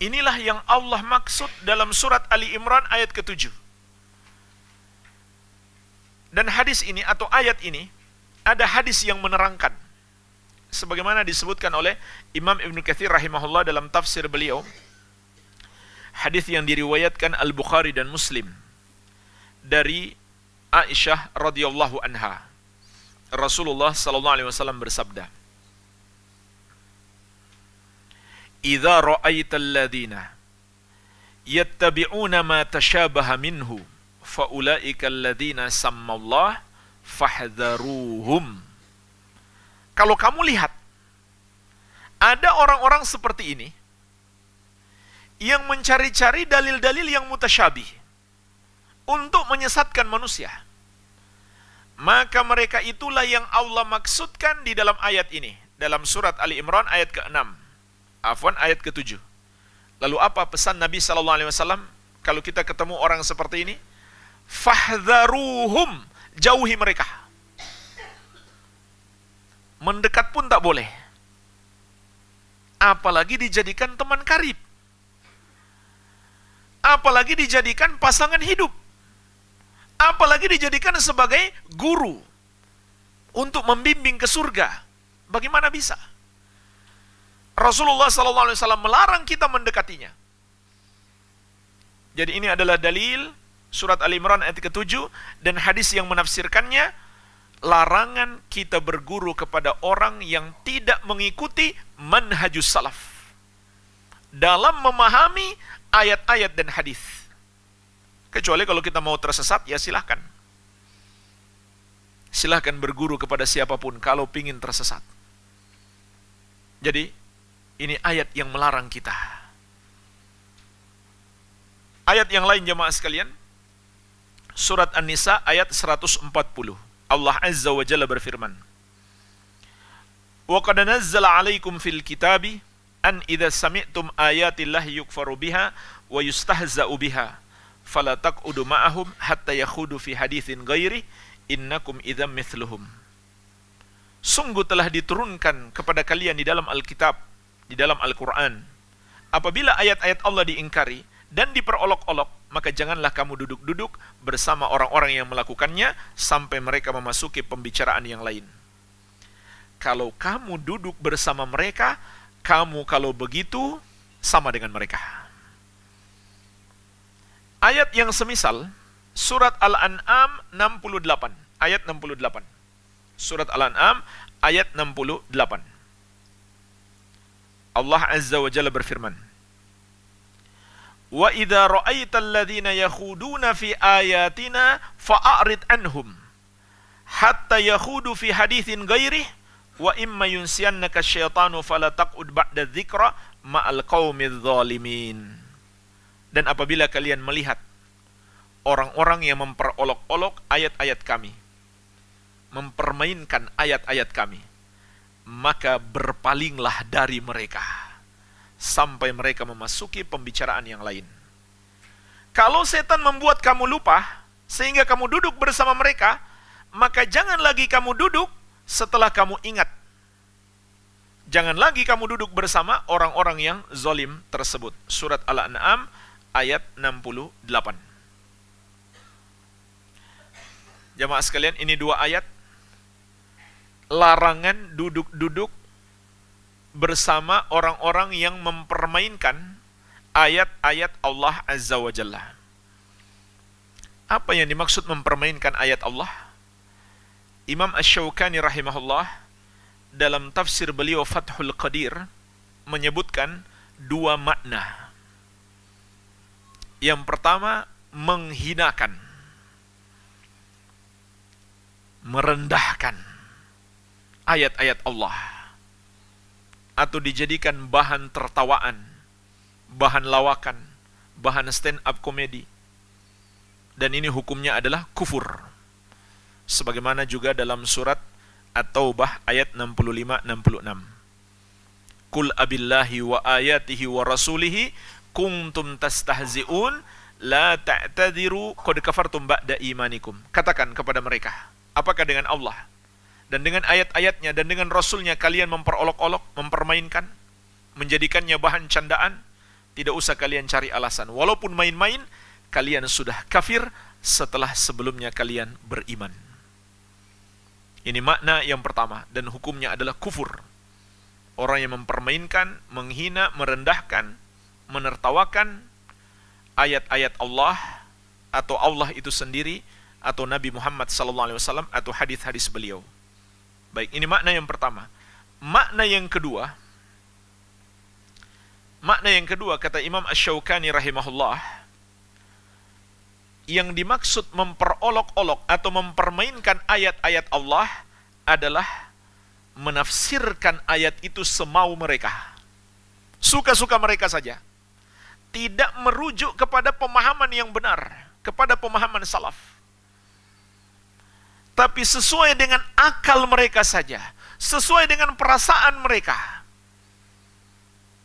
Speaker 1: Inilah yang Allah maksud dalam surat Ali Imran ayat ke-7. Dan hadis ini atau ayat ini ada hadis yang menerangkan sebagaimana disebutkan oleh Imam Ibn Kathir rahimahullah dalam tafsir beliau hadis yang diriwayatkan Al-Bukhari dan Muslim dari Aisyah radhiyallahu anha Rasulullah sallallahu alaihi wasallam bersabda idza ra'aital ladina yattabi'una ma tashabaha minhu الذين ladina sammallah fahdharuhum kalau kamu lihat ada orang-orang seperti ini yang mencari-cari dalil-dalil yang mutasyabih untuk menyesatkan manusia. Maka mereka itulah yang Allah maksudkan di dalam ayat ini, dalam surat Ali Imran ayat ke-6. Afwan ayat ke-7. Lalu apa pesan Nabi sallallahu alaihi wasallam kalau kita ketemu orang seperti ini? Fahdharuhum, jauhi mereka. Mendekat pun tak boleh. Apalagi dijadikan teman karib. Apalagi dijadikan pasangan hidup. Apalagi dijadikan sebagai guru untuk membimbing ke surga. Bagaimana bisa? Rasulullah SAW melarang kita mendekatinya. Jadi ini adalah dalil surat al Imran ayat ke-7 dan hadis yang menafsirkannya larangan kita berguru kepada orang yang tidak mengikuti manhajus salaf dalam memahami ayat-ayat dan hadis. Kecuali kalau kita mau tersesat ya silahkan. Silahkan berguru kepada siapapun kalau pingin tersesat. Jadi ini ayat yang melarang kita. Ayat yang lain jemaah sekalian, surat An-Nisa ayat 140. Allah Azza wa Jalla berfirman, وَقَدْ نَزَّلَ عَلَيْكُمْ فِي الْكِتَابِ أَنْ إِذَا سَمِعْتُمْ آيَاتِ اللَّهِ يُكْفَرُ بِهَا وَيُسْتَهْزَأُ بِهَا فَلَا تَقْعُدُ مَعَهُمْ حَتَّى يَخُدُ فِي حَدِيثٍ غَيْرِهِ إِنَّكُمْ إِذَا مِثْلُهُمْ Sungguh telah diturunkan kepada kalian di dalam Alkitab di dalam Al-Quran. Apabila ayat-ayat Allah diingkari dan diperolok-olok, maka janganlah kamu duduk-duduk bersama orang-orang yang melakukannya sampai mereka memasuki pembicaraan yang lain. Kalau kamu duduk bersama mereka, kamu kalau begitu sama dengan mereka. Ayat yang semisal, Surat Al-An'am 68, ayat 68. Surat Al-An'am ayat 68. Allah Azza wa Jalla berfirman, "Wa idza ra'aital ladzina yakhuduna fi ayatina fa'rid anhum hatta yakhudu fi haditsin وَإِمَّا wa imma yunsiyannaka syaitanu fala taq'ud ba'da dzikra ma'al zalimin." Dan apabila kalian melihat orang-orang yang memperolok-olok ayat-ayat kami, mempermainkan ayat-ayat kami, maka berpalinglah dari mereka sampai mereka memasuki pembicaraan yang lain. Kalau setan membuat kamu lupa sehingga kamu duduk bersama mereka, maka jangan lagi kamu duduk setelah kamu ingat. Jangan lagi kamu duduk bersama orang-orang yang zolim tersebut. Surat Al-An'am ayat 68. Jamaah sekalian, ini dua ayat larangan duduk-duduk bersama orang-orang yang mempermainkan ayat-ayat Allah Azza wa Jalla. Apa yang dimaksud mempermainkan ayat Allah? Imam ash shawqani rahimahullah dalam tafsir beliau Fathul Qadir menyebutkan dua makna. Yang pertama, menghinakan. Merendahkan ayat-ayat Allah atau dijadikan bahan tertawaan, bahan lawakan, bahan stand up komedi. Dan ini hukumnya adalah kufur. Sebagaimana juga dalam surat At-Taubah ayat 65 66. Kul abillahi wa ayatihi wa rasulihi kuntum tastahzi'un la ta'tadiru qad kafartum ba'da imanikum. Katakan kepada mereka, apakah dengan Allah dan dengan ayat-ayatnya dan dengan rasulnya kalian memperolok-olok, mempermainkan, menjadikannya bahan candaan, tidak usah kalian cari alasan. Walaupun main-main, kalian sudah kafir setelah sebelumnya kalian beriman. Ini makna yang pertama dan hukumnya adalah kufur. Orang yang mempermainkan, menghina, merendahkan, menertawakan ayat-ayat Allah atau Allah itu sendiri atau Nabi Muhammad SAW atau hadis-hadis beliau. Baik, ini makna yang pertama. Makna yang kedua, makna yang kedua kata Imam ash rahimahullah, yang dimaksud memperolok-olok atau mempermainkan ayat-ayat Allah adalah menafsirkan ayat itu semau mereka. Suka-suka mereka saja. Tidak merujuk kepada pemahaman yang benar, kepada pemahaman salaf tapi sesuai dengan akal mereka saja, sesuai dengan perasaan mereka.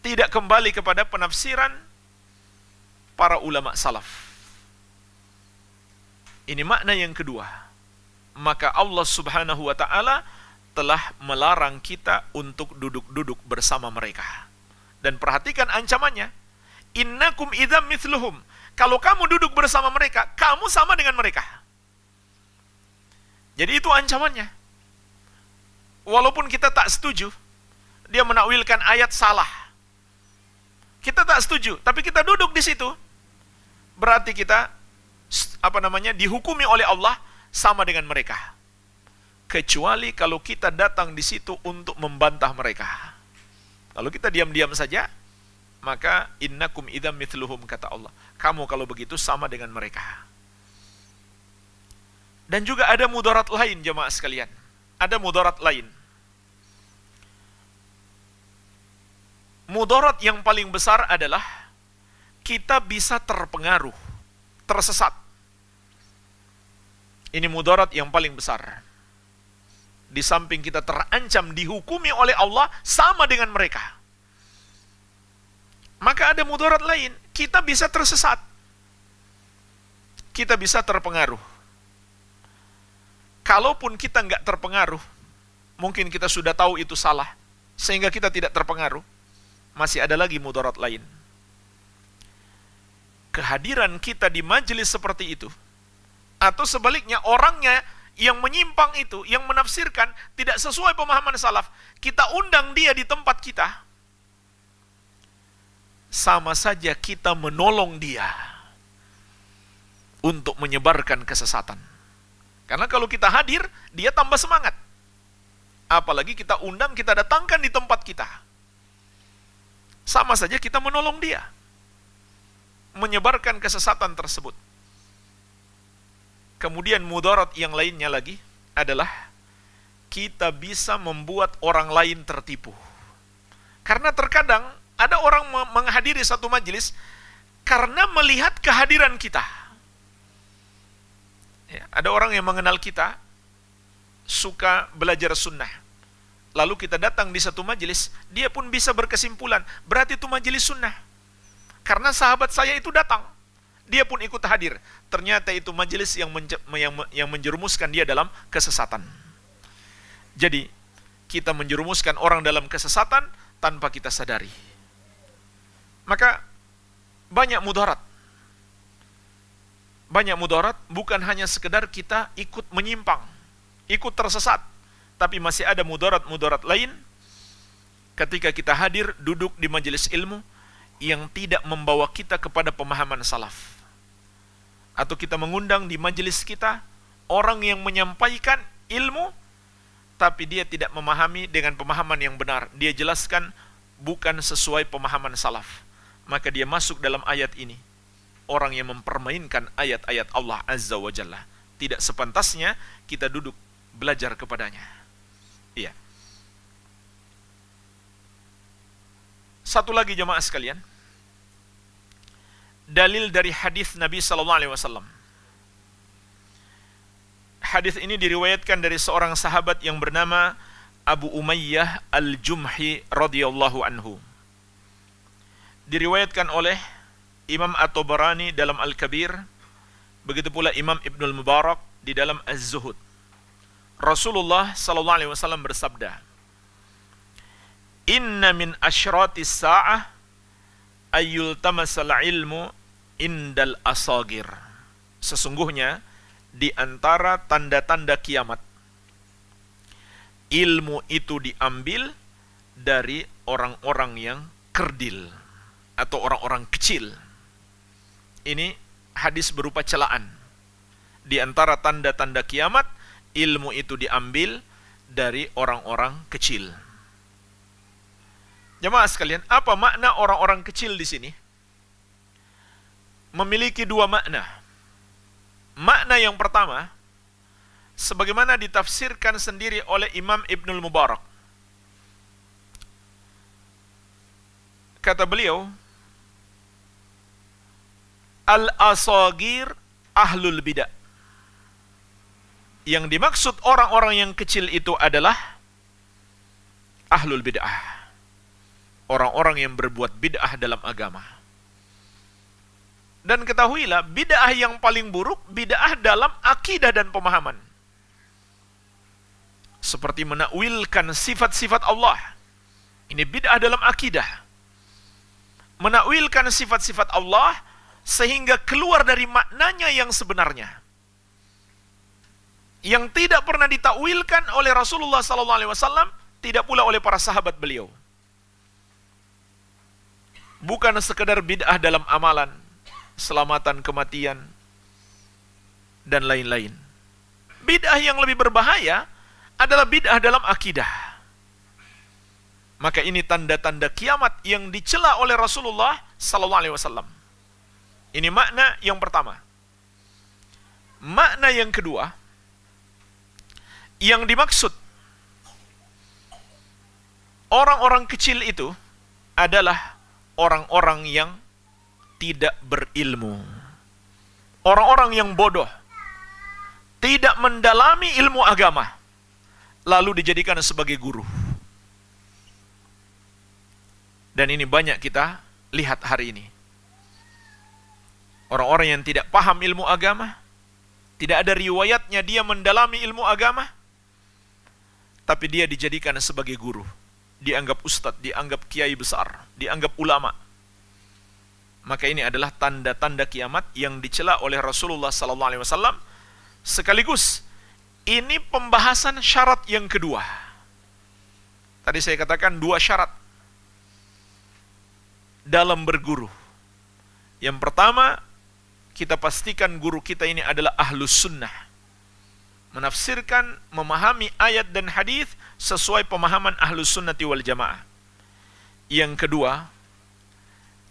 Speaker 1: Tidak kembali kepada penafsiran para ulama salaf. Ini makna yang kedua. Maka Allah Subhanahu wa taala telah melarang kita untuk duduk-duduk bersama mereka. Dan perhatikan ancamannya. Innakum idza mithluhum. Kalau kamu duduk bersama mereka, kamu sama dengan mereka. Jadi itu ancamannya. Walaupun kita tak setuju, dia menakwilkan ayat salah. Kita tak setuju, tapi kita duduk di situ. Berarti kita apa namanya dihukumi oleh Allah sama dengan mereka. Kecuali kalau kita datang di situ untuk membantah mereka. Kalau kita diam-diam saja, maka innakum idam mithluhum kata Allah. Kamu kalau begitu sama dengan mereka. Dan juga ada mudarat lain jemaah sekalian. Ada mudarat lain. Mudarat yang paling besar adalah kita bisa terpengaruh, tersesat. Ini mudarat yang paling besar. Di samping kita terancam dihukumi oleh Allah sama dengan mereka. Maka ada mudarat lain, kita bisa tersesat. Kita bisa terpengaruh kalaupun kita nggak terpengaruh, mungkin kita sudah tahu itu salah, sehingga kita tidak terpengaruh, masih ada lagi mudarat lain. Kehadiran kita di majelis seperti itu, atau sebaliknya orangnya yang menyimpang itu, yang menafsirkan tidak sesuai pemahaman salaf, kita undang dia di tempat kita, sama saja kita menolong dia untuk menyebarkan kesesatan. Karena kalau kita hadir, dia tambah semangat. Apalagi kita undang, kita datangkan di tempat kita. Sama saja kita menolong dia. Menyebarkan kesesatan tersebut. Kemudian mudarat yang lainnya lagi adalah kita bisa membuat orang lain tertipu. Karena terkadang ada orang menghadiri satu majelis karena melihat kehadiran kita Ya, ada orang yang mengenal kita, suka belajar sunnah. Lalu kita datang di satu majelis, dia pun bisa berkesimpulan, berarti itu majelis sunnah. Karena sahabat saya itu datang, dia pun ikut hadir. Ternyata itu majelis yang, yang menjerumuskan dia dalam kesesatan. Jadi, kita menjerumuskan orang dalam kesesatan tanpa kita sadari. Maka, banyak mudarat banyak mudarat bukan hanya sekedar kita ikut menyimpang, ikut tersesat, tapi masih ada mudarat-mudarat lain ketika kita hadir duduk di majelis ilmu yang tidak membawa kita kepada pemahaman salaf. Atau kita mengundang di majelis kita orang yang menyampaikan ilmu tapi dia tidak memahami dengan pemahaman yang benar. Dia jelaskan bukan sesuai pemahaman salaf. Maka dia masuk dalam ayat ini orang yang mempermainkan ayat-ayat Allah Azza wa Jalla. Tidak sepantasnya kita duduk belajar kepadanya. Iya. Satu lagi jemaah sekalian. Dalil dari hadis Nabi sallallahu alaihi wasallam. Hadis ini diriwayatkan dari seorang sahabat yang bernama Abu Umayyah Al-Jumhi radhiyallahu anhu. Diriwayatkan oleh Imam At-Tabarani dalam Al-Kabir, begitu pula Imam Ibnul Mubarak di dalam Az-Zuhud. Rasulullah sallallahu alaihi wasallam bersabda, "Inna min asyrati sa'ah ayyul tamasal ilmu indal asagir." Sesungguhnya di antara tanda-tanda kiamat ilmu itu diambil dari orang-orang yang kerdil atau orang-orang kecil ini hadis berupa celaan. Di antara tanda-tanda kiamat, ilmu itu diambil dari orang-orang kecil. Jemaah sekalian, apa makna orang-orang kecil di sini? Memiliki dua makna. Makna yang pertama, sebagaimana ditafsirkan sendiri oleh Imam Ibnul Mubarak. Kata beliau, al-asagir ahlul bidah. Yang dimaksud orang-orang yang kecil itu adalah ahlul bid'ah. Orang-orang yang berbuat bid'ah dalam agama. Dan ketahuilah, bid'ah yang paling buruk, bid'ah dalam akidah dan pemahaman. Seperti menakwilkan sifat-sifat Allah. Ini bid'ah dalam akidah. Menakwilkan sifat-sifat Allah sehingga keluar dari maknanya yang sebenarnya yang tidak pernah ditakwilkan oleh Rasulullah SAW, tidak pula oleh para sahabat beliau. Bukan sekedar bid'ah dalam amalan, selamatan kematian, dan lain-lain. Bid'ah yang lebih berbahaya adalah bid'ah dalam akidah. Maka ini tanda-tanda kiamat yang dicela oleh Rasulullah SAW. Ini makna yang pertama. Makna yang kedua, yang dimaksud orang-orang kecil itu adalah orang-orang yang tidak berilmu. Orang-orang yang bodoh, tidak mendalami ilmu agama, lalu dijadikan sebagai guru. Dan ini banyak kita lihat hari ini Orang-orang yang tidak paham ilmu agama, tidak ada riwayatnya dia mendalami ilmu agama, tapi dia dijadikan sebagai guru. Dianggap ustadz, dianggap kiai besar, dianggap ulama. Maka ini adalah tanda-tanda kiamat yang dicela oleh Rasulullah sallallahu alaihi wasallam. Sekaligus ini pembahasan syarat yang kedua. Tadi saya katakan dua syarat dalam berguru. Yang pertama, kita pastikan guru kita ini adalah ahlus sunnah. Menafsirkan, memahami ayat dan hadis sesuai pemahaman ahlus sunnati wal jamaah. Yang kedua,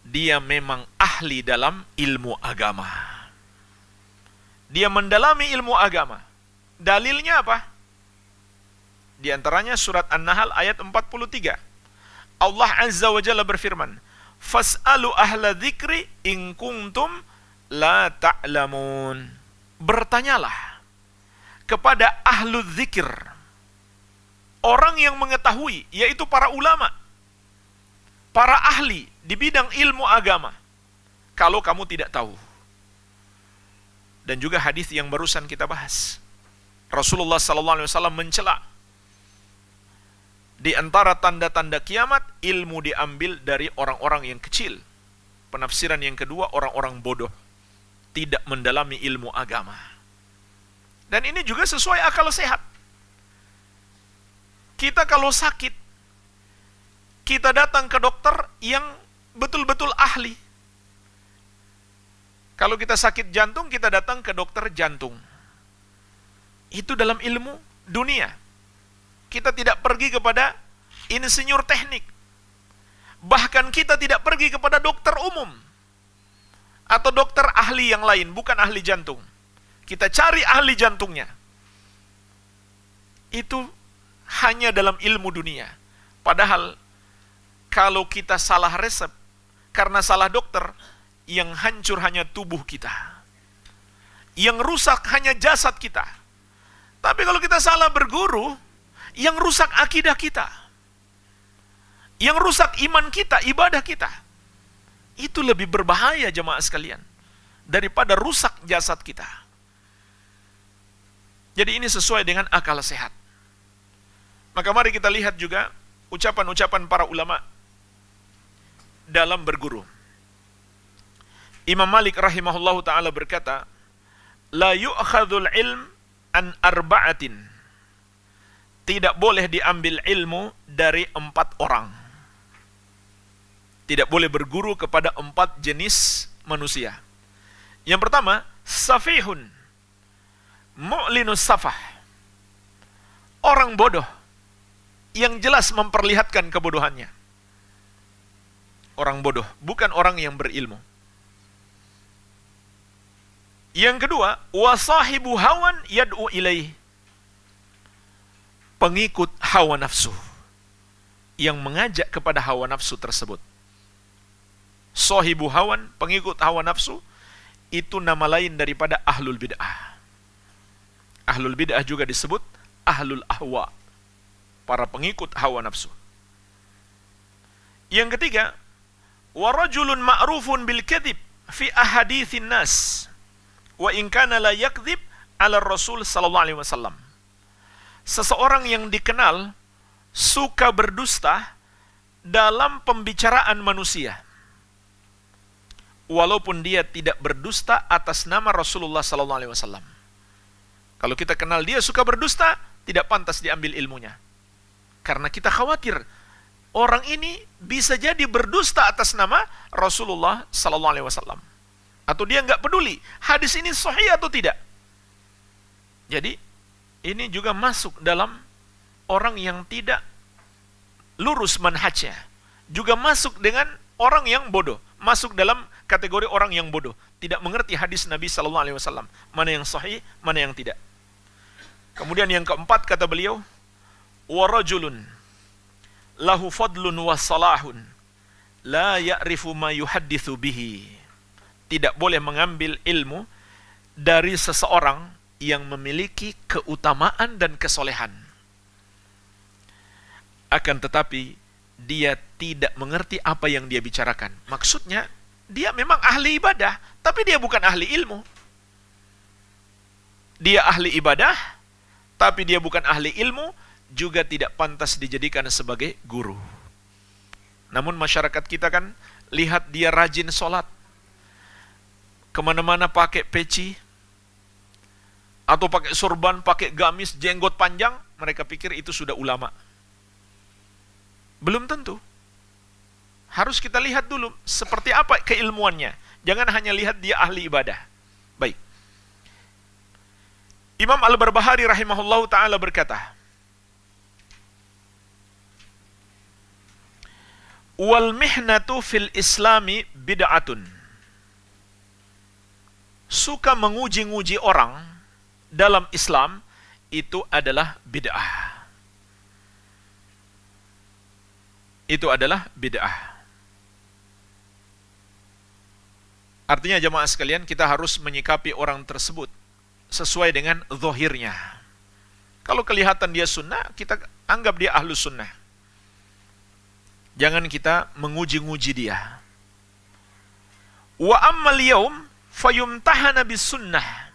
Speaker 1: dia memang ahli dalam ilmu agama. Dia mendalami ilmu agama. Dalilnya apa? Di antaranya surat An-Nahl ayat 43. Allah Azza wa Jalla berfirman, "Fas'alu ahla dzikri in kuntum la ta'lamun. Bertanyalah kepada ahlu zikir. Orang yang mengetahui, yaitu para ulama. Para ahli di bidang ilmu agama. Kalau kamu tidak tahu. Dan juga hadis yang barusan kita bahas. Rasulullah SAW mencela di antara tanda-tanda kiamat ilmu diambil dari orang-orang yang kecil. Penafsiran yang kedua orang-orang bodoh tidak mendalami ilmu agama. Dan ini juga sesuai akal sehat. Kita kalau sakit, kita datang ke dokter yang betul-betul ahli. Kalau kita sakit jantung, kita datang ke dokter jantung. Itu dalam ilmu dunia. Kita tidak pergi kepada insinyur teknik. Bahkan kita tidak pergi kepada dokter umum atau dokter ahli yang lain, bukan ahli jantung. Kita cari ahli jantungnya. Itu hanya dalam ilmu dunia. Padahal kalau kita salah resep karena salah dokter, yang hancur hanya tubuh kita. Yang rusak hanya jasad kita. Tapi kalau kita salah berguru, yang rusak akidah kita. Yang rusak iman kita, ibadah kita itu lebih berbahaya jemaah sekalian daripada rusak jasad kita. Jadi ini sesuai dengan akal sehat. Maka mari kita lihat juga ucapan-ucapan para ulama dalam berguru. Imam Malik rahimahullahu taala berkata, "La yu'khadul ilm an arba'atin." Tidak boleh diambil ilmu dari empat orang tidak boleh berguru kepada empat jenis manusia. Yang pertama, safihun. Mu'linus safah. Orang bodoh yang jelas memperlihatkan kebodohannya. Orang bodoh, bukan orang yang berilmu. Yang kedua, wasahibu hawan yad'u ilaih. Pengikut hawa nafsu yang mengajak kepada hawa nafsu tersebut sohibu hawan, pengikut hawa nafsu, itu nama lain daripada ahlul bid'ah. Ahlul bid'ah juga disebut ahlul ahwa, para pengikut hawa nafsu. Yang ketiga, warajulun ma'rufun bil kadhib fi ahadithin nas wa in kana la yakdhib ala Rasul sallallahu alaihi wasallam. Seseorang yang dikenal suka berdusta dalam pembicaraan manusia walaupun dia tidak berdusta atas nama Rasulullah sallallahu alaihi wasallam. Kalau kita kenal dia suka berdusta, tidak pantas diambil ilmunya. Karena kita khawatir orang ini bisa jadi berdusta atas nama Rasulullah sallallahu alaihi wasallam. Atau dia nggak peduli hadis ini sahih atau tidak. Jadi ini juga masuk dalam orang yang tidak lurus manhajnya. Juga masuk dengan orang yang bodoh, masuk dalam kategori orang yang bodoh, tidak mengerti hadis Nabi Shallallahu Alaihi Wasallam, mana yang sahih, mana yang tidak. Kemudian yang keempat kata beliau, warajulun lahu fadlun wa salahun la ya'rifu ma yuhadithu bihi. Tidak boleh mengambil ilmu dari seseorang yang memiliki keutamaan dan kesolehan. Akan tetapi, dia tidak mengerti apa yang dia bicarakan. Maksudnya, dia memang ahli ibadah, tapi dia bukan ahli ilmu. Dia ahli ibadah, tapi dia bukan ahli ilmu, juga tidak pantas dijadikan sebagai guru. Namun masyarakat kita kan lihat dia rajin sholat, kemana-mana pakai peci, atau pakai surban, pakai gamis, jenggot panjang, mereka pikir itu sudah ulama. Belum tentu harus kita lihat dulu seperti apa keilmuannya. Jangan hanya lihat dia ahli ibadah. Baik. Imam Al-Barbahari rahimahullah taala berkata, wal mihnatu fil islami bid'atun suka menguji-nguji orang dalam Islam itu adalah bid'ah itu adalah bid'ah ah. Artinya jemaah sekalian kita harus menyikapi orang tersebut sesuai dengan zohirnya. Kalau kelihatan dia sunnah, kita anggap dia ahlu sunnah. Jangan kita menguji-nguji dia. Wa ammal yaum fayumtahana bis sunnah.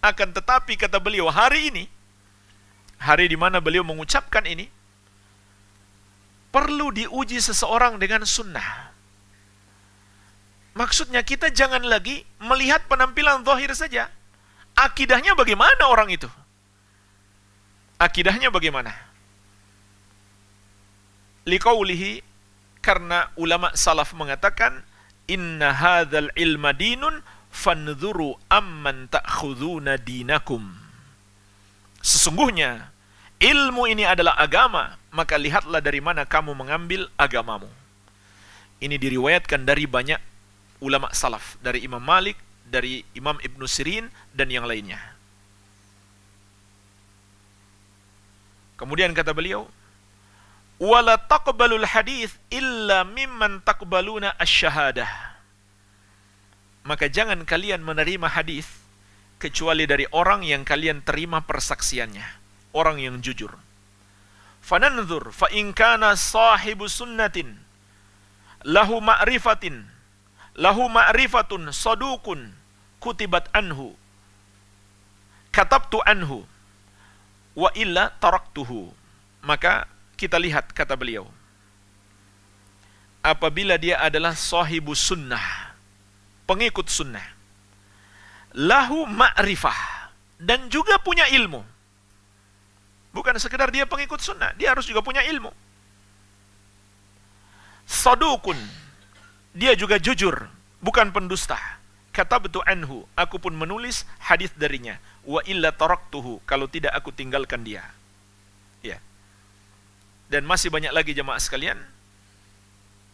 Speaker 1: Akan tetapi kata beliau hari ini, hari di mana beliau mengucapkan ini, perlu diuji seseorang dengan sunnah. Maksudnya kita jangan lagi melihat penampilan zahir saja. Akidahnya bagaimana orang itu? Akidahnya bagaimana? Liqaulihi karena ulama salaf mengatakan inna hadzal ilma dinun fanzuru amman ta'khuduna dinakum. Sesungguhnya ilmu ini adalah agama, maka lihatlah dari mana kamu mengambil agamamu. Ini diriwayatkan dari banyak ulama salaf dari Imam Malik, dari Imam Ibnu Sirin dan yang lainnya. Kemudian kata beliau, "Wala taqbalul hadis illa mimman taqbaluna asy-syahadah." Maka jangan kalian menerima hadis kecuali dari orang yang kalian terima persaksiannya, orang yang jujur. Fananzur fa in kana sahibu sunnatin lahu ma'rifatin lahu ma'rifatun sadukun kutibat anhu katabtu anhu wa illa taraktuhu maka kita lihat kata beliau apabila dia adalah sahibu sunnah pengikut sunnah lahu ma'rifah dan juga punya ilmu bukan sekedar dia pengikut sunnah dia harus juga punya ilmu sadukun dia juga jujur, bukan pendusta. Kata betul anhu, aku pun menulis hadis darinya. Wa illa taraktuhu, kalau tidak aku tinggalkan dia. Ya. Dan masih banyak lagi jemaah sekalian,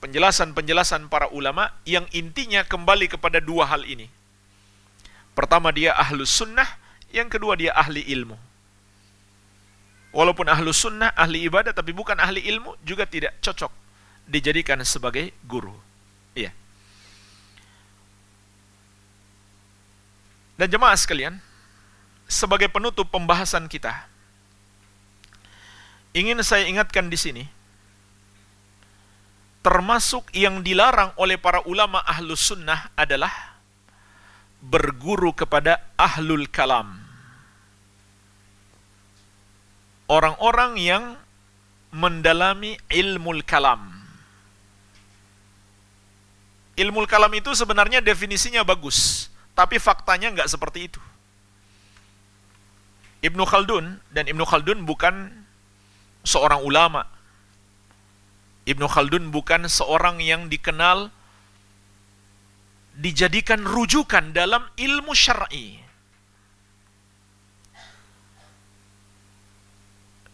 Speaker 1: penjelasan-penjelasan para ulama yang intinya kembali kepada dua hal ini. Pertama dia ahlus sunnah, yang kedua dia ahli ilmu. Walaupun ahlus sunnah, ahli ibadah, tapi bukan ahli ilmu, juga tidak cocok dijadikan sebagai guru. Iya. Dan jemaah sekalian, sebagai penutup pembahasan kita, ingin saya ingatkan di sini, termasuk yang dilarang oleh para ulama ahlus sunnah adalah berguru kepada ahlul kalam. Orang-orang yang mendalami ilmu kalam. Ilmu kalam itu sebenarnya definisinya bagus, tapi faktanya nggak seperti itu. Ibnu Khaldun dan Ibnu Khaldun bukan seorang ulama. Ibnu Khaldun bukan seorang yang dikenal dijadikan rujukan dalam ilmu syar'i.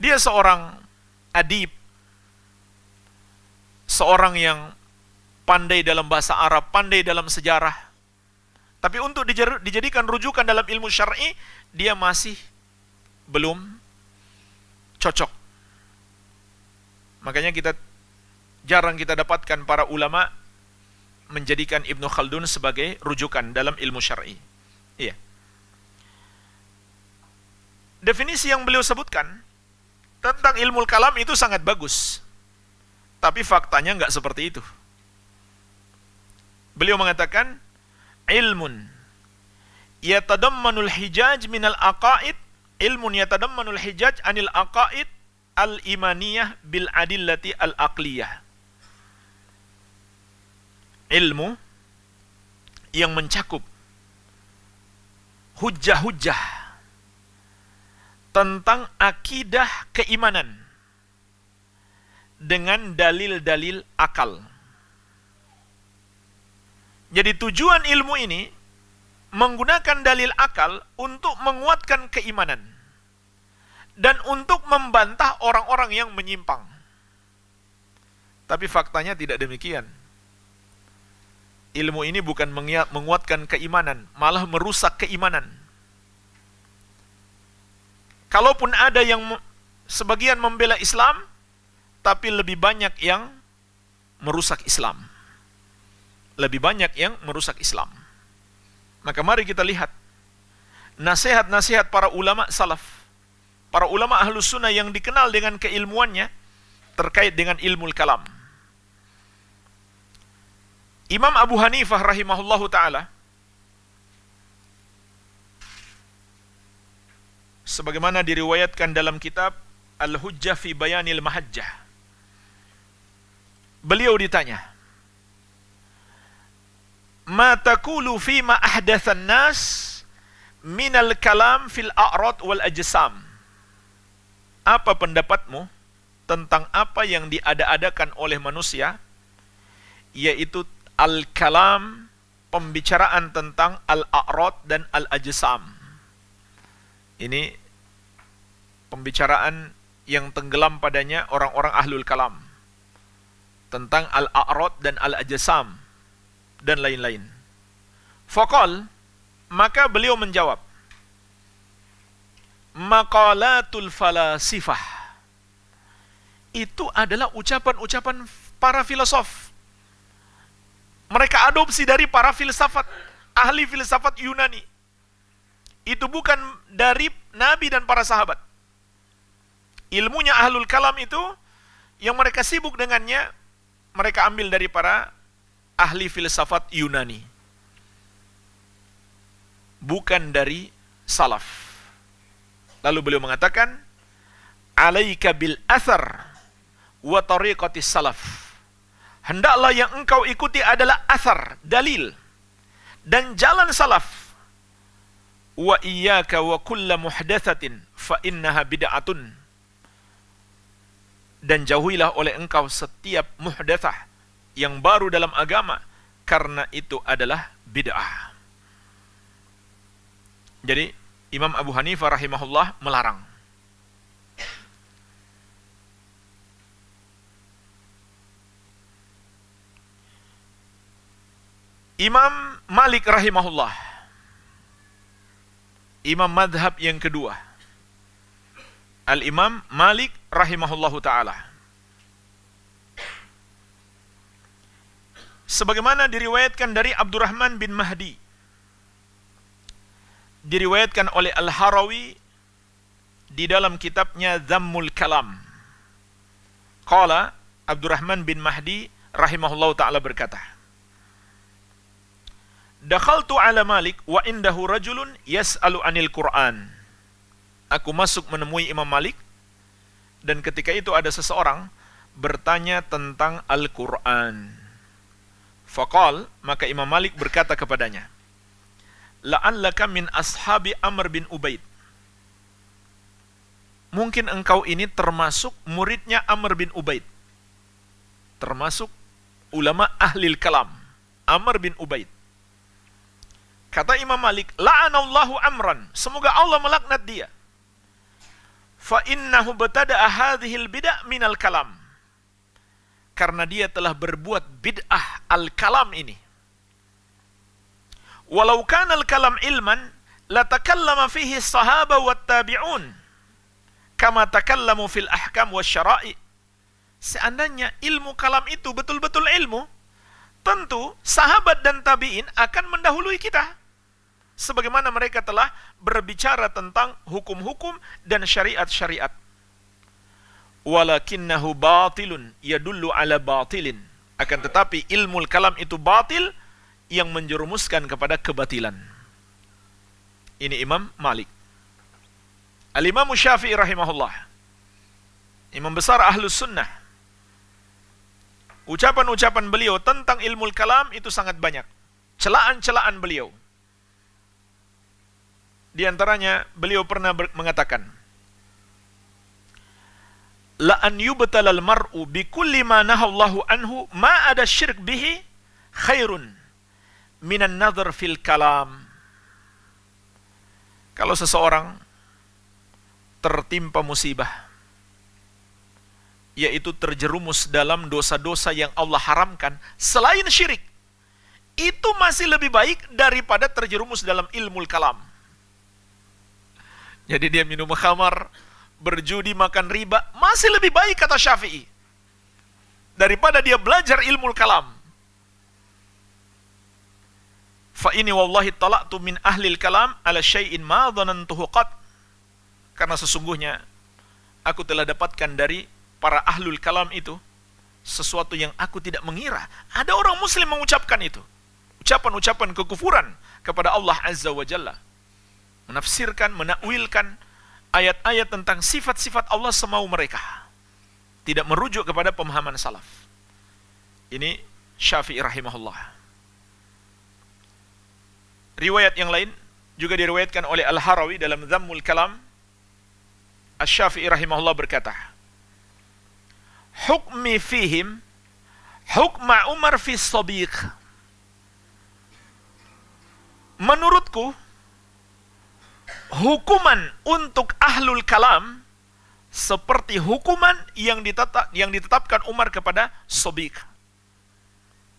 Speaker 1: Dia seorang adib, seorang yang pandai dalam bahasa Arab, pandai dalam sejarah. Tapi untuk dijadikan rujukan dalam ilmu syar'i, dia masih belum cocok. Makanya kita jarang kita dapatkan para ulama menjadikan Ibnu Khaldun sebagai rujukan dalam ilmu syar'i. Iya. Definisi yang beliau sebutkan tentang ilmu kalam itu sangat bagus. Tapi faktanya nggak seperti itu. Beliau mengatakan ilmun yatadammanul hijaj minal aqaid ilmun yatadammanul hijaj anil aqaid al imaniyah bil adillati al aqliyah ilmu yang mencakup hujah-hujah tentang akidah keimanan dengan dalil-dalil akal jadi tujuan ilmu ini menggunakan dalil akal untuk menguatkan keimanan dan untuk membantah orang-orang yang menyimpang. Tapi faktanya tidak demikian. Ilmu ini bukan menguatkan keimanan, malah merusak keimanan. Kalaupun ada yang sebagian membela Islam, tapi lebih banyak yang merusak Islam lebih banyak yang merusak Islam. Maka mari kita lihat nasihat-nasihat para ulama salaf. Para ulama ahlus sunnah yang dikenal dengan keilmuannya terkait dengan ilmu kalam. Imam Abu Hanifah rahimahullahu taala sebagaimana diriwayatkan dalam kitab Al-Hujjah fi Bayanil Mahajjah. Beliau ditanya, ma taqulu fi ma ahdatsan nas al kalam fil a'rad wal ajsam. Apa pendapatmu tentang apa yang diada-adakan oleh manusia yaitu al-kalam pembicaraan tentang al-a'rad dan al-ajsam. Ini pembicaraan yang tenggelam padanya orang-orang ahlul kalam tentang al-a'rad dan al-ajsam dan lain-lain. Fakal, maka beliau menjawab, Maqalatul falasifah. Itu adalah ucapan-ucapan para filosof. Mereka adopsi dari para filsafat, ahli filsafat Yunani. Itu bukan dari Nabi dan para sahabat. Ilmunya ahlul kalam itu, yang mereka sibuk dengannya, mereka ambil dari para ahli filsafat Yunani. Bukan dari salaf. Lalu beliau mengatakan, "Alaika bil asar wa tariqati salaf." Hendaklah yang engkau ikuti adalah asar, dalil dan jalan salaf. Wa iyyaka wa kulla muhdatsatin fa innaha bid'atun. Dan jauhilah oleh engkau setiap muhdatsah yang baru dalam agama karena itu adalah bid'ah. Jadi Imam Abu Hanifah rahimahullah melarang. Imam Malik rahimahullah Imam madhab yang kedua Al-Imam Malik rahimahullahu ta'ala sebagaimana diriwayatkan dari Abdurrahman bin Mahdi diriwayatkan oleh Al-Harawi di dalam kitabnya Zammul Kalam qala Abdurrahman bin Mahdi rahimahullah taala berkata Dakhaltu ala Malik wa indahu rajulun yas'alu anil Qur'an Aku masuk menemui Imam Malik dan ketika itu ada seseorang bertanya tentang Al-Qur'an Fakal maka Imam Malik berkata kepadanya, La'allaka min ashabi Amr bin Ubaid. Mungkin engkau ini termasuk muridnya Amr bin Ubaid. Termasuk ulama ahli kalam. Amr bin Ubaid. Kata Imam Malik, La'anallahu amran. Semoga Allah melaknat dia. Fa innahu betada'a hadhil bid'a minal kalam karena dia telah berbuat bid'ah al-kalam ini. Walau kan al-kalam ilman latakallama fihi sahaba wa tabi'un kama takallamu fil ahkam wa syara'i. Seandainya ilmu kalam itu betul-betul ilmu, tentu sahabat dan tabi'in akan mendahului kita. Sebagaimana mereka telah berbicara tentang hukum-hukum dan syariat-syariat walakinnahu batilun yadullu ala batilin akan tetapi ilmu kalam itu batil yang menjerumuskan kepada kebatilan ini Imam Malik Al-Imam Syafi'i rahimahullah Imam besar Ahlus Sunnah ucapan-ucapan beliau tentang ilmu kalam itu sangat banyak celaan-celaan beliau di antaranya beliau pernah mengatakan la an yubtalal mar'u bi kulli ma nahallahu anhu ma ada syirk bihi khairun minan nadhar fil kalam kalau seseorang tertimpa musibah yaitu terjerumus dalam dosa-dosa yang Allah haramkan selain syirik itu masih lebih baik daripada terjerumus dalam ilmu kalam jadi dia minum khamar berjudi, makan riba, masih lebih baik kata Syafi'i. Daripada dia belajar ilmu kalam. Fa ini wallahi talaqtu min ahlil kalam ala syai'in ma dhanantuhu qat. Karena sesungguhnya aku telah dapatkan dari para ahlul kalam itu sesuatu yang aku tidak mengira. Ada orang muslim mengucapkan itu. Ucapan-ucapan kekufuran kepada Allah Azza wa Jalla. Menafsirkan, menakwilkan, ayat-ayat tentang sifat-sifat Allah semau mereka. Tidak merujuk kepada pemahaman salaf. Ini Syafi'i rahimahullah. Riwayat yang lain juga diriwayatkan oleh Al-Harawi dalam Zammul Kalam. al syafii rahimahullah berkata, "Hukmi fihim hukma Umar fi sabiq." Menurutku, hukuman untuk ahlul kalam seperti hukuman yang ditetap, yang ditetapkan Umar kepada Sobik.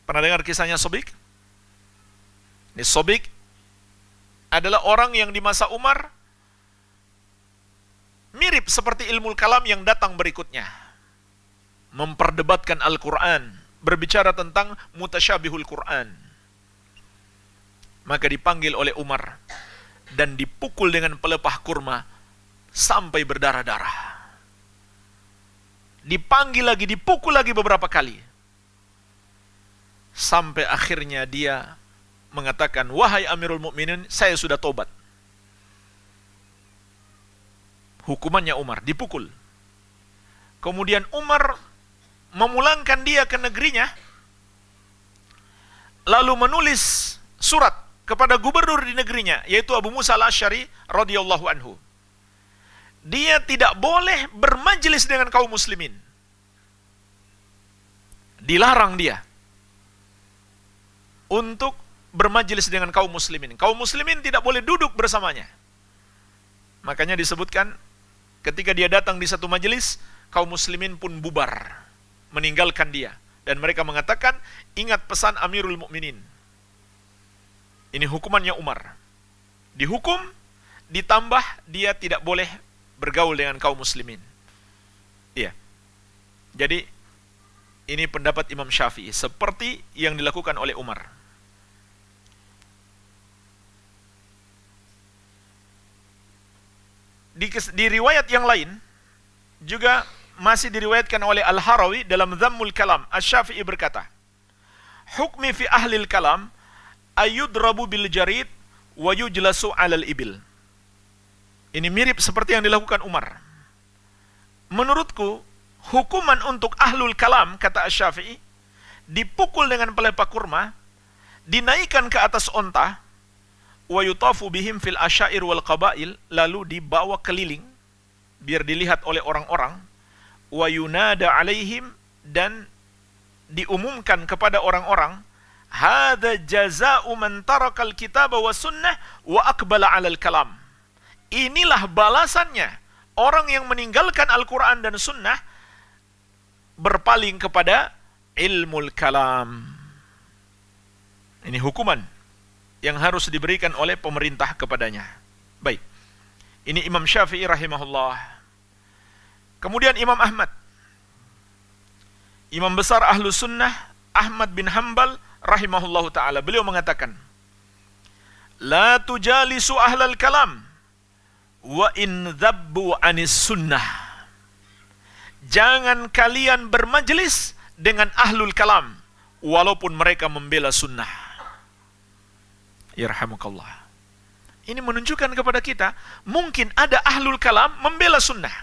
Speaker 1: Pernah dengar kisahnya Sobik? Ini Sobik adalah orang yang di masa Umar mirip seperti ilmu kalam yang datang berikutnya. Memperdebatkan Al-Quran, berbicara tentang mutasyabihul Quran. Maka dipanggil oleh Umar dan dipukul dengan pelepah kurma sampai berdarah-darah. Dipanggil lagi, dipukul lagi beberapa kali. Sampai akhirnya dia mengatakan, "Wahai Amirul Mukminin, saya sudah tobat." Hukumannya Umar dipukul. Kemudian Umar memulangkan dia ke negerinya lalu menulis surat kepada gubernur di negerinya yaitu Abu Musa Al-Asy'ari radhiyallahu anhu. Dia tidak boleh bermajelis dengan kaum muslimin. Dilarang dia untuk bermajelis dengan kaum muslimin. Kaum muslimin tidak boleh duduk bersamanya. Makanya disebutkan ketika dia datang di satu majelis, kaum muslimin pun bubar, meninggalkan dia dan mereka mengatakan, "Ingat pesan Amirul Mukminin." Ini hukumannya Umar. Dihukum, ditambah dia tidak boleh bergaul dengan kaum muslimin. Iya. Jadi ini pendapat Imam Syafi'i seperti yang dilakukan oleh Umar. Di, di riwayat yang lain juga masih diriwayatkan oleh Al-Harawi dalam Dhammul Kalam. al syafii berkata, "Hukmi fi ahlil kalam" ayudrabu bil jarid wayu jelasu alal ibil. Ini mirip seperti yang dilakukan Umar. Menurutku, hukuman untuk ahlul kalam, kata Syafi'i, dipukul dengan pelepah kurma, dinaikkan ke atas onta, wa yutafu bihim fil asyair wal kabail, lalu dibawa keliling, biar dilihat oleh orang-orang, wa yunada alaihim, dan diumumkan kepada orang-orang, Hada jaza'u man tarakal kitaba wa sunnah wa akbala al kalam. Inilah balasannya. Orang yang meninggalkan Al-Quran dan sunnah berpaling kepada ilmu kalam. Ini hukuman yang harus diberikan oleh pemerintah kepadanya. Baik. Ini Imam Syafi'i rahimahullah. Kemudian Imam Ahmad. Imam besar Ahlu Sunnah Ahmad bin Hambal rahimahullahu taala beliau mengatakan la tujalisu ahlal kalam wa in dhabbu anis sunnah jangan kalian bermajelis dengan ahlul kalam walaupun mereka membela sunnah irhamukallah ini menunjukkan kepada kita mungkin ada ahlul kalam membela sunnah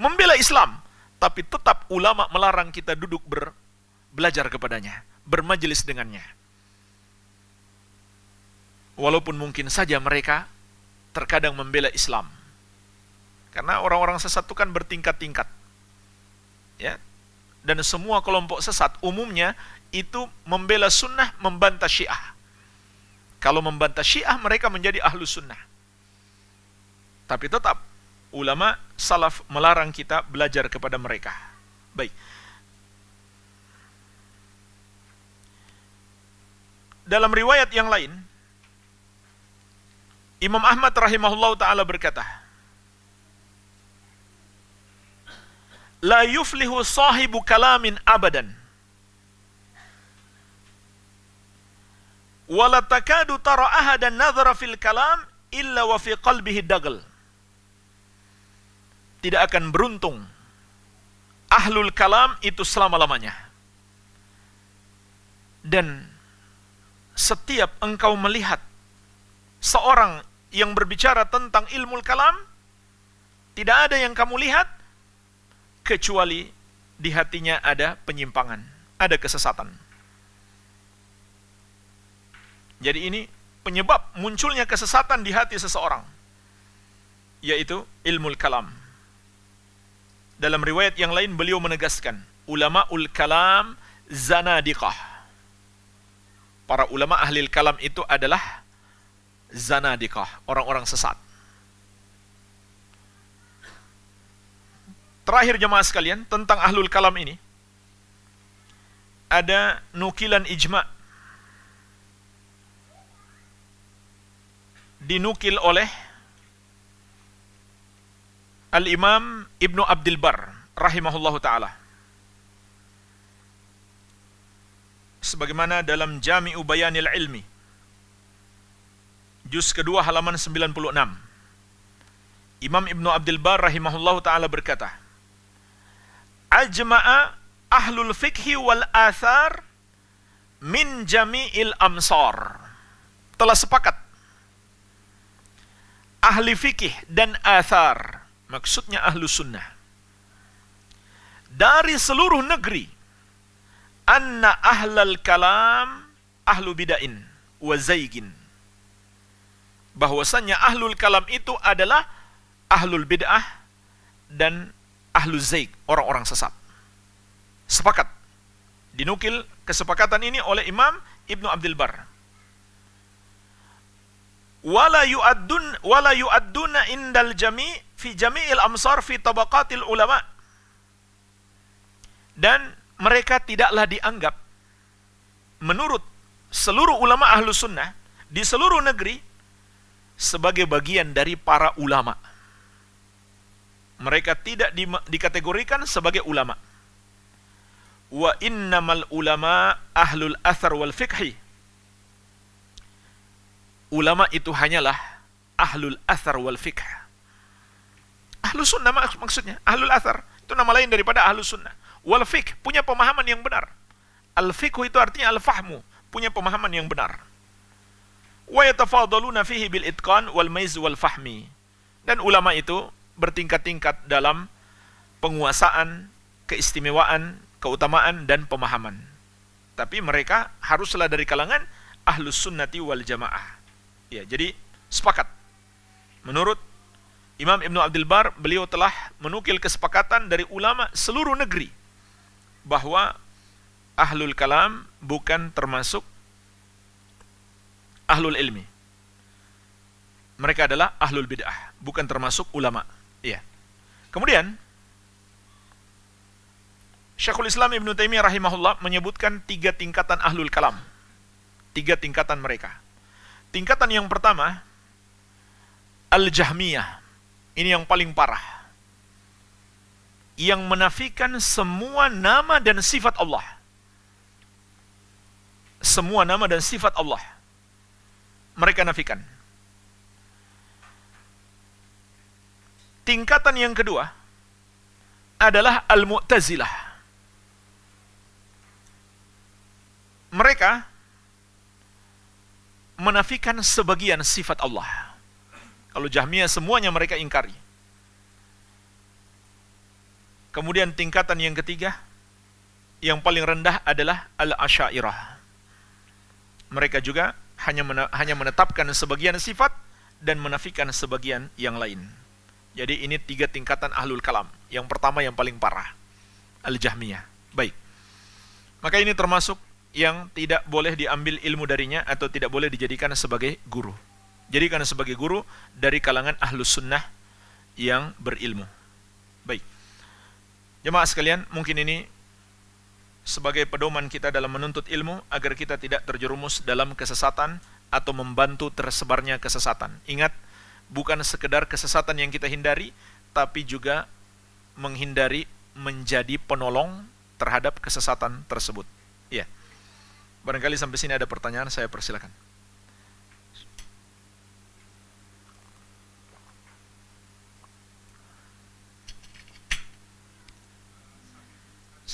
Speaker 1: membela Islam tapi tetap ulama melarang kita duduk ber, belajar kepadanya bermajelis dengannya. Walaupun mungkin saja mereka terkadang membela Islam. Karena orang-orang sesat itu kan bertingkat-tingkat. Ya. Dan semua kelompok sesat umumnya itu membela sunnah, membantah syiah. Kalau membantah syiah mereka menjadi ahlu sunnah. Tapi tetap ulama salaf melarang kita belajar kepada mereka. Baik. dalam riwayat yang lain Imam Ahmad rahimahullah taala berkata La yuflihu sahibu kalamin abadan Wala takadu tara ahadan nadhara fil kalam illa wa fi qalbihi dagal Tidak akan beruntung ahlul kalam itu selama-lamanya dan setiap engkau melihat seorang yang berbicara tentang ilmu kalam, tidak ada yang kamu lihat kecuali di hatinya ada penyimpangan, ada kesesatan. Jadi ini penyebab munculnya kesesatan di hati seseorang, yaitu ilmu kalam. Dalam riwayat yang lain beliau menegaskan, ulama ul kalam zanadiqah para ulama ahli kalam itu adalah zanadikah, orang-orang sesat. Terakhir jemaah sekalian, tentang ahlul kalam ini, ada nukilan ijma' dinukil oleh Al-Imam Ibnu Abdul Bar rahimahullahu taala. sebagaimana dalam Jami Ubayanil Ilmi juz kedua halaman 96 Imam Ibnu Abdul Bar rahimahullahu taala berkata Ajma'a ahlul fikhi wal athar min jami'il amsar telah sepakat ahli fikih dan athar maksudnya ahlu sunnah dari seluruh negeri anna ahlal kalam ahlu bidain wa zaygin. Bahwasannya ahlul kalam itu adalah ahlul bid'ah dan ahlu zaig, orang-orang sesat. Sepakat. Dinukil kesepakatan ini oleh Imam Ibnu Abdul Bar. Wala yu'addun wala yu'adduna indal jami' fi jami'il amsar fi tabaqatil ulama. Dan mereka tidaklah dianggap menurut seluruh ulama ahlu sunnah di seluruh negeri sebagai bagian dari para ulama. Mereka tidak di, dikategorikan sebagai ulama. Wa innamal ulama ahlul athar wal fiqhi. Ulama itu hanyalah ahlul athar wal fiqh. Ahlu sunnah maksudnya, ahlul athar. Itu nama lain daripada ahlu sunnah Wal fiqh, punya pemahaman yang benar. Al fiqh itu artinya al fahmu, punya pemahaman yang benar. Wa yatafadaluna fihi bil itqan wal maiz wal fahmi. Dan ulama itu bertingkat-tingkat dalam penguasaan, keistimewaan, keutamaan dan pemahaman. Tapi mereka haruslah dari kalangan ahlus sunnati wal jamaah. Ya, jadi sepakat. Menurut Imam Ibnu Abdul Bar, beliau telah menukil kesepakatan dari ulama seluruh negeri bahwa ahlul kalam bukan termasuk ahlul ilmi. Mereka adalah ahlul bid'ah, bukan termasuk ulama. Iya. Kemudian Syekhul Islam Ibn Taimiyah rahimahullah menyebutkan tiga tingkatan ahlul kalam. Tiga tingkatan mereka. Tingkatan yang pertama, Al-Jahmiyah. Ini yang paling parah yang menafikan semua nama dan sifat Allah. Semua nama dan sifat Allah. Mereka nafikan. Tingkatan yang kedua adalah Al-Mu'tazilah. Mereka menafikan sebagian sifat Allah. Kalau Jahmiyah semuanya mereka ingkari Kemudian tingkatan yang ketiga, yang paling rendah adalah al-asyairah. Mereka juga hanya hanya menetapkan sebagian sifat dan menafikan sebagian yang lain. Jadi ini tiga tingkatan ahlul kalam. Yang pertama yang paling parah, al-jahmiyah. Baik. Maka ini termasuk yang tidak boleh diambil ilmu darinya atau tidak boleh dijadikan sebagai guru. Jadikan sebagai guru dari kalangan ahlus sunnah yang berilmu. Baik. Jemaah sekalian, mungkin ini sebagai pedoman kita dalam menuntut ilmu agar kita tidak terjerumus dalam kesesatan atau membantu tersebarnya kesesatan. Ingat, bukan sekedar kesesatan yang kita hindari, tapi juga menghindari menjadi penolong terhadap kesesatan tersebut. Ya. Barangkali sampai sini ada pertanyaan, saya persilakan.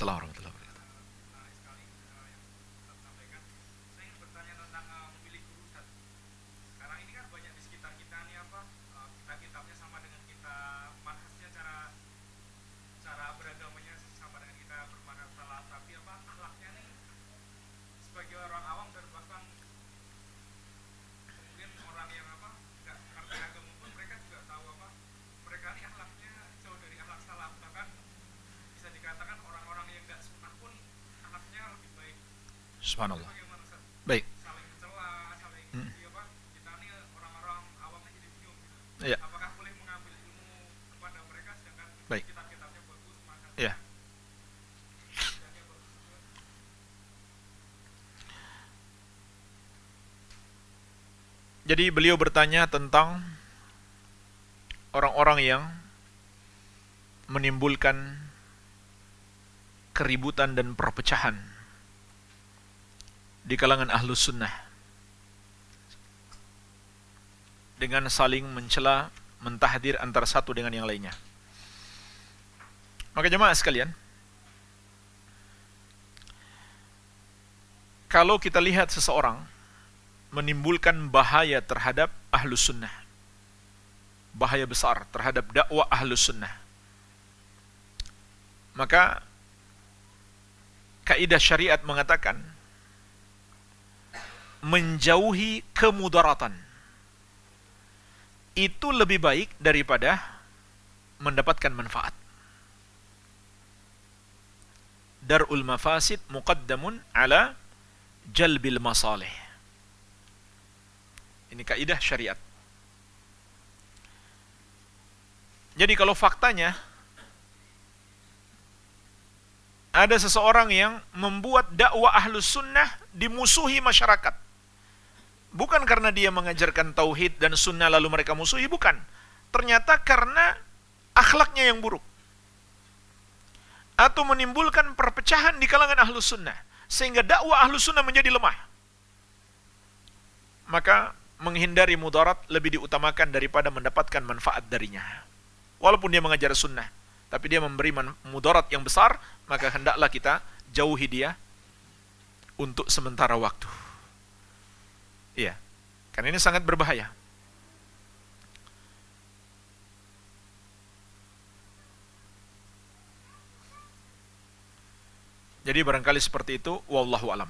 Speaker 1: السلام ورحمه الله Subhanallah. Baik. Ya. Baik. Ya. Jadi beliau bertanya tentang orang-orang yang menimbulkan keributan dan perpecahan di kalangan ahlus sunnah dengan saling mencela, mentahdir antara satu dengan yang lainnya. Maka jemaah sekalian, kalau kita lihat seseorang menimbulkan bahaya terhadap ahlus sunnah, bahaya besar terhadap dakwah ahlus sunnah, maka kaidah syariat mengatakan menjauhi kemudaratan. Itu lebih baik daripada mendapatkan manfaat. Darul mafasid muqaddamun ala jalbil masalih. Ini kaidah syariat. Jadi kalau faktanya ada seseorang yang membuat dakwah ahlus sunnah dimusuhi masyarakat Bukan karena dia mengajarkan tauhid dan sunnah lalu mereka musuhi, bukan. Ternyata karena akhlaknya yang buruk. Atau menimbulkan perpecahan di kalangan ahlu sunnah. Sehingga dakwah ahlu sunnah menjadi lemah. Maka menghindari mudarat lebih diutamakan daripada mendapatkan manfaat darinya. Walaupun dia mengajar sunnah, tapi dia memberi mudarat yang besar, maka hendaklah kita jauhi dia untuk sementara waktu. Iya. Karena ini sangat berbahaya. Jadi barangkali seperti itu wallahu alam.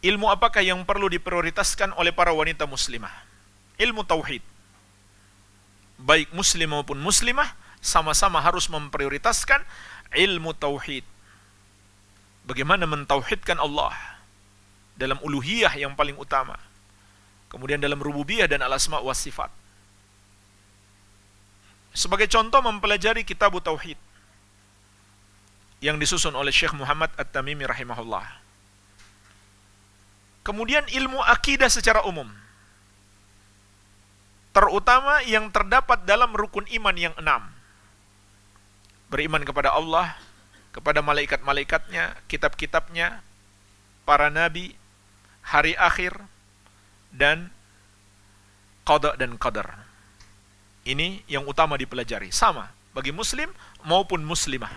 Speaker 1: Ilmu apakah yang perlu diprioritaskan oleh para wanita muslimah? Ilmu tauhid. Baik muslim maupun muslimah sama-sama harus memprioritaskan ilmu tauhid bagaimana mentauhidkan Allah dalam uluhiyah yang paling utama. Kemudian dalam rububiyah dan al-asma wa sifat. Sebagai contoh mempelajari kitab tauhid yang disusun oleh Syekh Muhammad At-Tamimi rahimahullah. Kemudian ilmu akidah secara umum. Terutama yang terdapat dalam rukun iman yang enam. Beriman kepada Allah, kepada malaikat-malaikatnya, kitab-kitabnya, para nabi, hari akhir, dan qada dan qadar. Ini yang utama dipelajari. Sama bagi muslim maupun muslimah.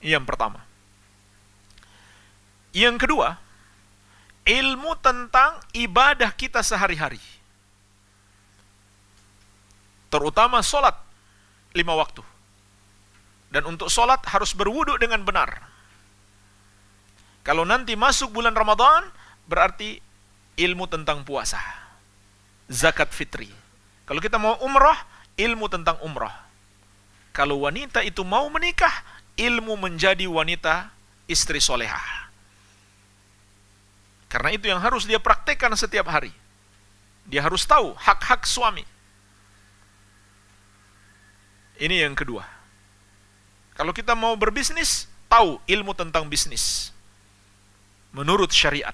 Speaker 1: Yang pertama. Yang kedua, ilmu tentang ibadah kita sehari-hari. Terutama sholat lima waktu. Dan untuk sholat harus berwuduk dengan benar. Kalau nanti masuk bulan Ramadan, berarti ilmu tentang puasa. Zakat fitri. Kalau kita mau umroh, ilmu tentang umroh. Kalau wanita itu mau menikah, ilmu menjadi wanita istri soleha. Karena itu yang harus dia praktekkan setiap hari. Dia harus tahu hak-hak suami. Ini yang kedua. Kalau kita mau berbisnis, tahu ilmu tentang bisnis. Menurut syariat.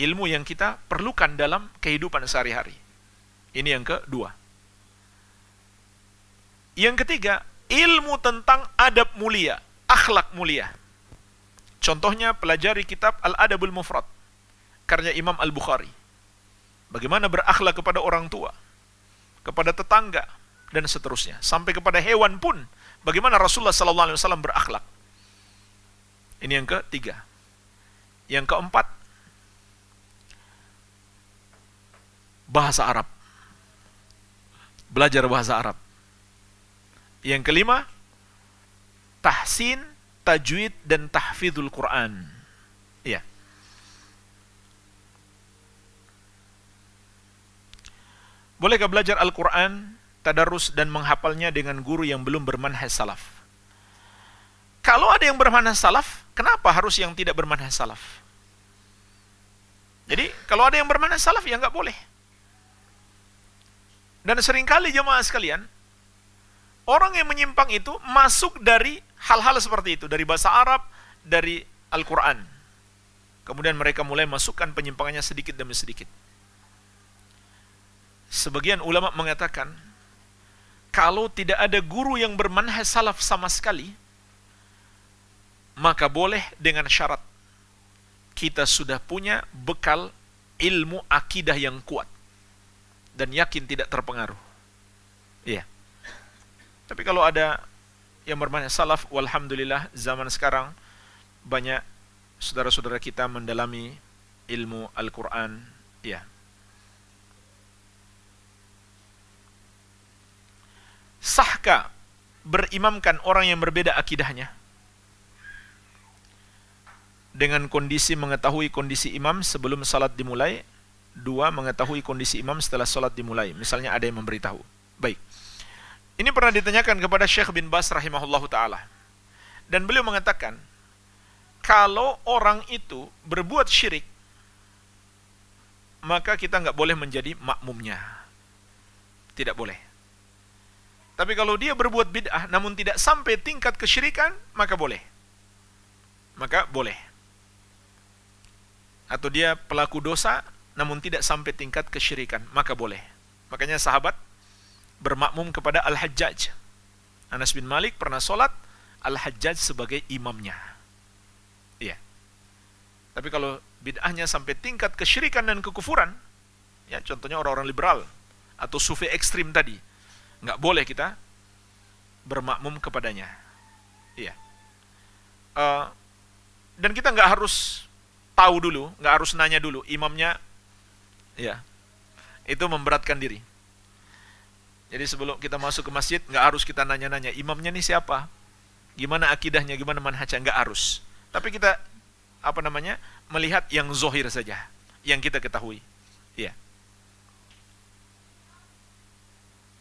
Speaker 1: Ilmu yang kita perlukan dalam kehidupan sehari-hari. Ini yang kedua. Yang ketiga, ilmu tentang adab mulia, akhlak mulia. Contohnya pelajari kitab Al-Adabul Mufrad karya Imam Al-Bukhari. Bagaimana berakhlak kepada orang tua, kepada tetangga, dan seterusnya. Sampai kepada hewan pun Bagaimana Rasulullah Sallallahu Alaihi Wasallam berakhlak? Ini yang ketiga. Yang keempat, bahasa Arab. Belajar bahasa Arab. Yang kelima, tahsin, tajwid, dan tahfidul Quran. Iya. Bolehkah belajar Al-Quran tadarus dan menghafalnya dengan guru yang belum bermanhaj salaf. Kalau ada yang bermanhaj salaf, kenapa harus yang tidak bermanhaj salaf? Jadi kalau ada yang bermanhaj salaf ya nggak boleh. Dan seringkali jemaah sekalian, orang yang menyimpang itu masuk dari hal-hal seperti itu, dari bahasa Arab, dari Al-Quran. Kemudian mereka mulai masukkan penyimpangannya sedikit demi sedikit. Sebagian ulama mengatakan, kalau tidak ada guru yang bermanhaj salaf sama sekali, maka boleh dengan syarat kita sudah punya bekal ilmu akidah yang kuat dan yakin tidak terpengaruh. Iya. Tapi kalau ada yang bermanhaj salaf, walhamdulillah zaman sekarang banyak saudara-saudara kita mendalami ilmu Al-Qur'an, iya. sahkah berimamkan orang yang berbeda akidahnya? Dengan kondisi mengetahui kondisi imam sebelum salat dimulai, dua mengetahui kondisi imam setelah salat dimulai. Misalnya ada yang memberitahu. Baik. Ini pernah ditanyakan kepada Syekh bin Bas rahimahullah taala. Dan beliau mengatakan, kalau orang itu berbuat syirik, maka kita nggak boleh menjadi makmumnya. Tidak boleh. Tapi kalau dia berbuat bid'ah namun tidak sampai tingkat kesyirikan, maka boleh. Maka boleh. Atau dia pelaku dosa namun tidak sampai tingkat kesyirikan, maka boleh. Makanya sahabat bermakmum kepada Al-Hajjaj. Anas bin Malik pernah sholat Al-Hajjaj sebagai imamnya. Iya. Tapi kalau bid'ahnya sampai tingkat kesyirikan dan kekufuran, ya contohnya orang-orang liberal atau sufi ekstrim tadi, nggak boleh kita bermakmum kepadanya. Iya. Uh, dan kita nggak harus tahu dulu, nggak harus nanya dulu imamnya, ya itu memberatkan diri. Jadi sebelum kita masuk ke masjid nggak harus kita nanya-nanya imamnya ini siapa, gimana akidahnya, gimana manhajnya nggak harus. Tapi kita apa namanya melihat yang zohir saja, yang kita ketahui. Iya. Yeah.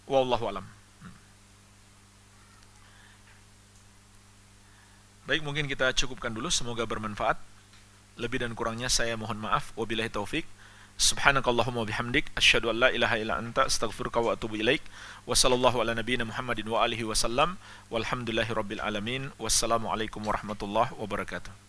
Speaker 1: wallahu alam baik mungkin kita cukupkan dulu semoga bermanfaat lebih dan kurangnya saya mohon maaf wabillahi taufik subhanakallahumma bihamdik asyhadu an la ilaha illa anta astaghfiruka wa atubu ilaik ala muhammadin wa alihi wasallam walhamdulillahi rabbil alamin warahmatullahi wabarakatuh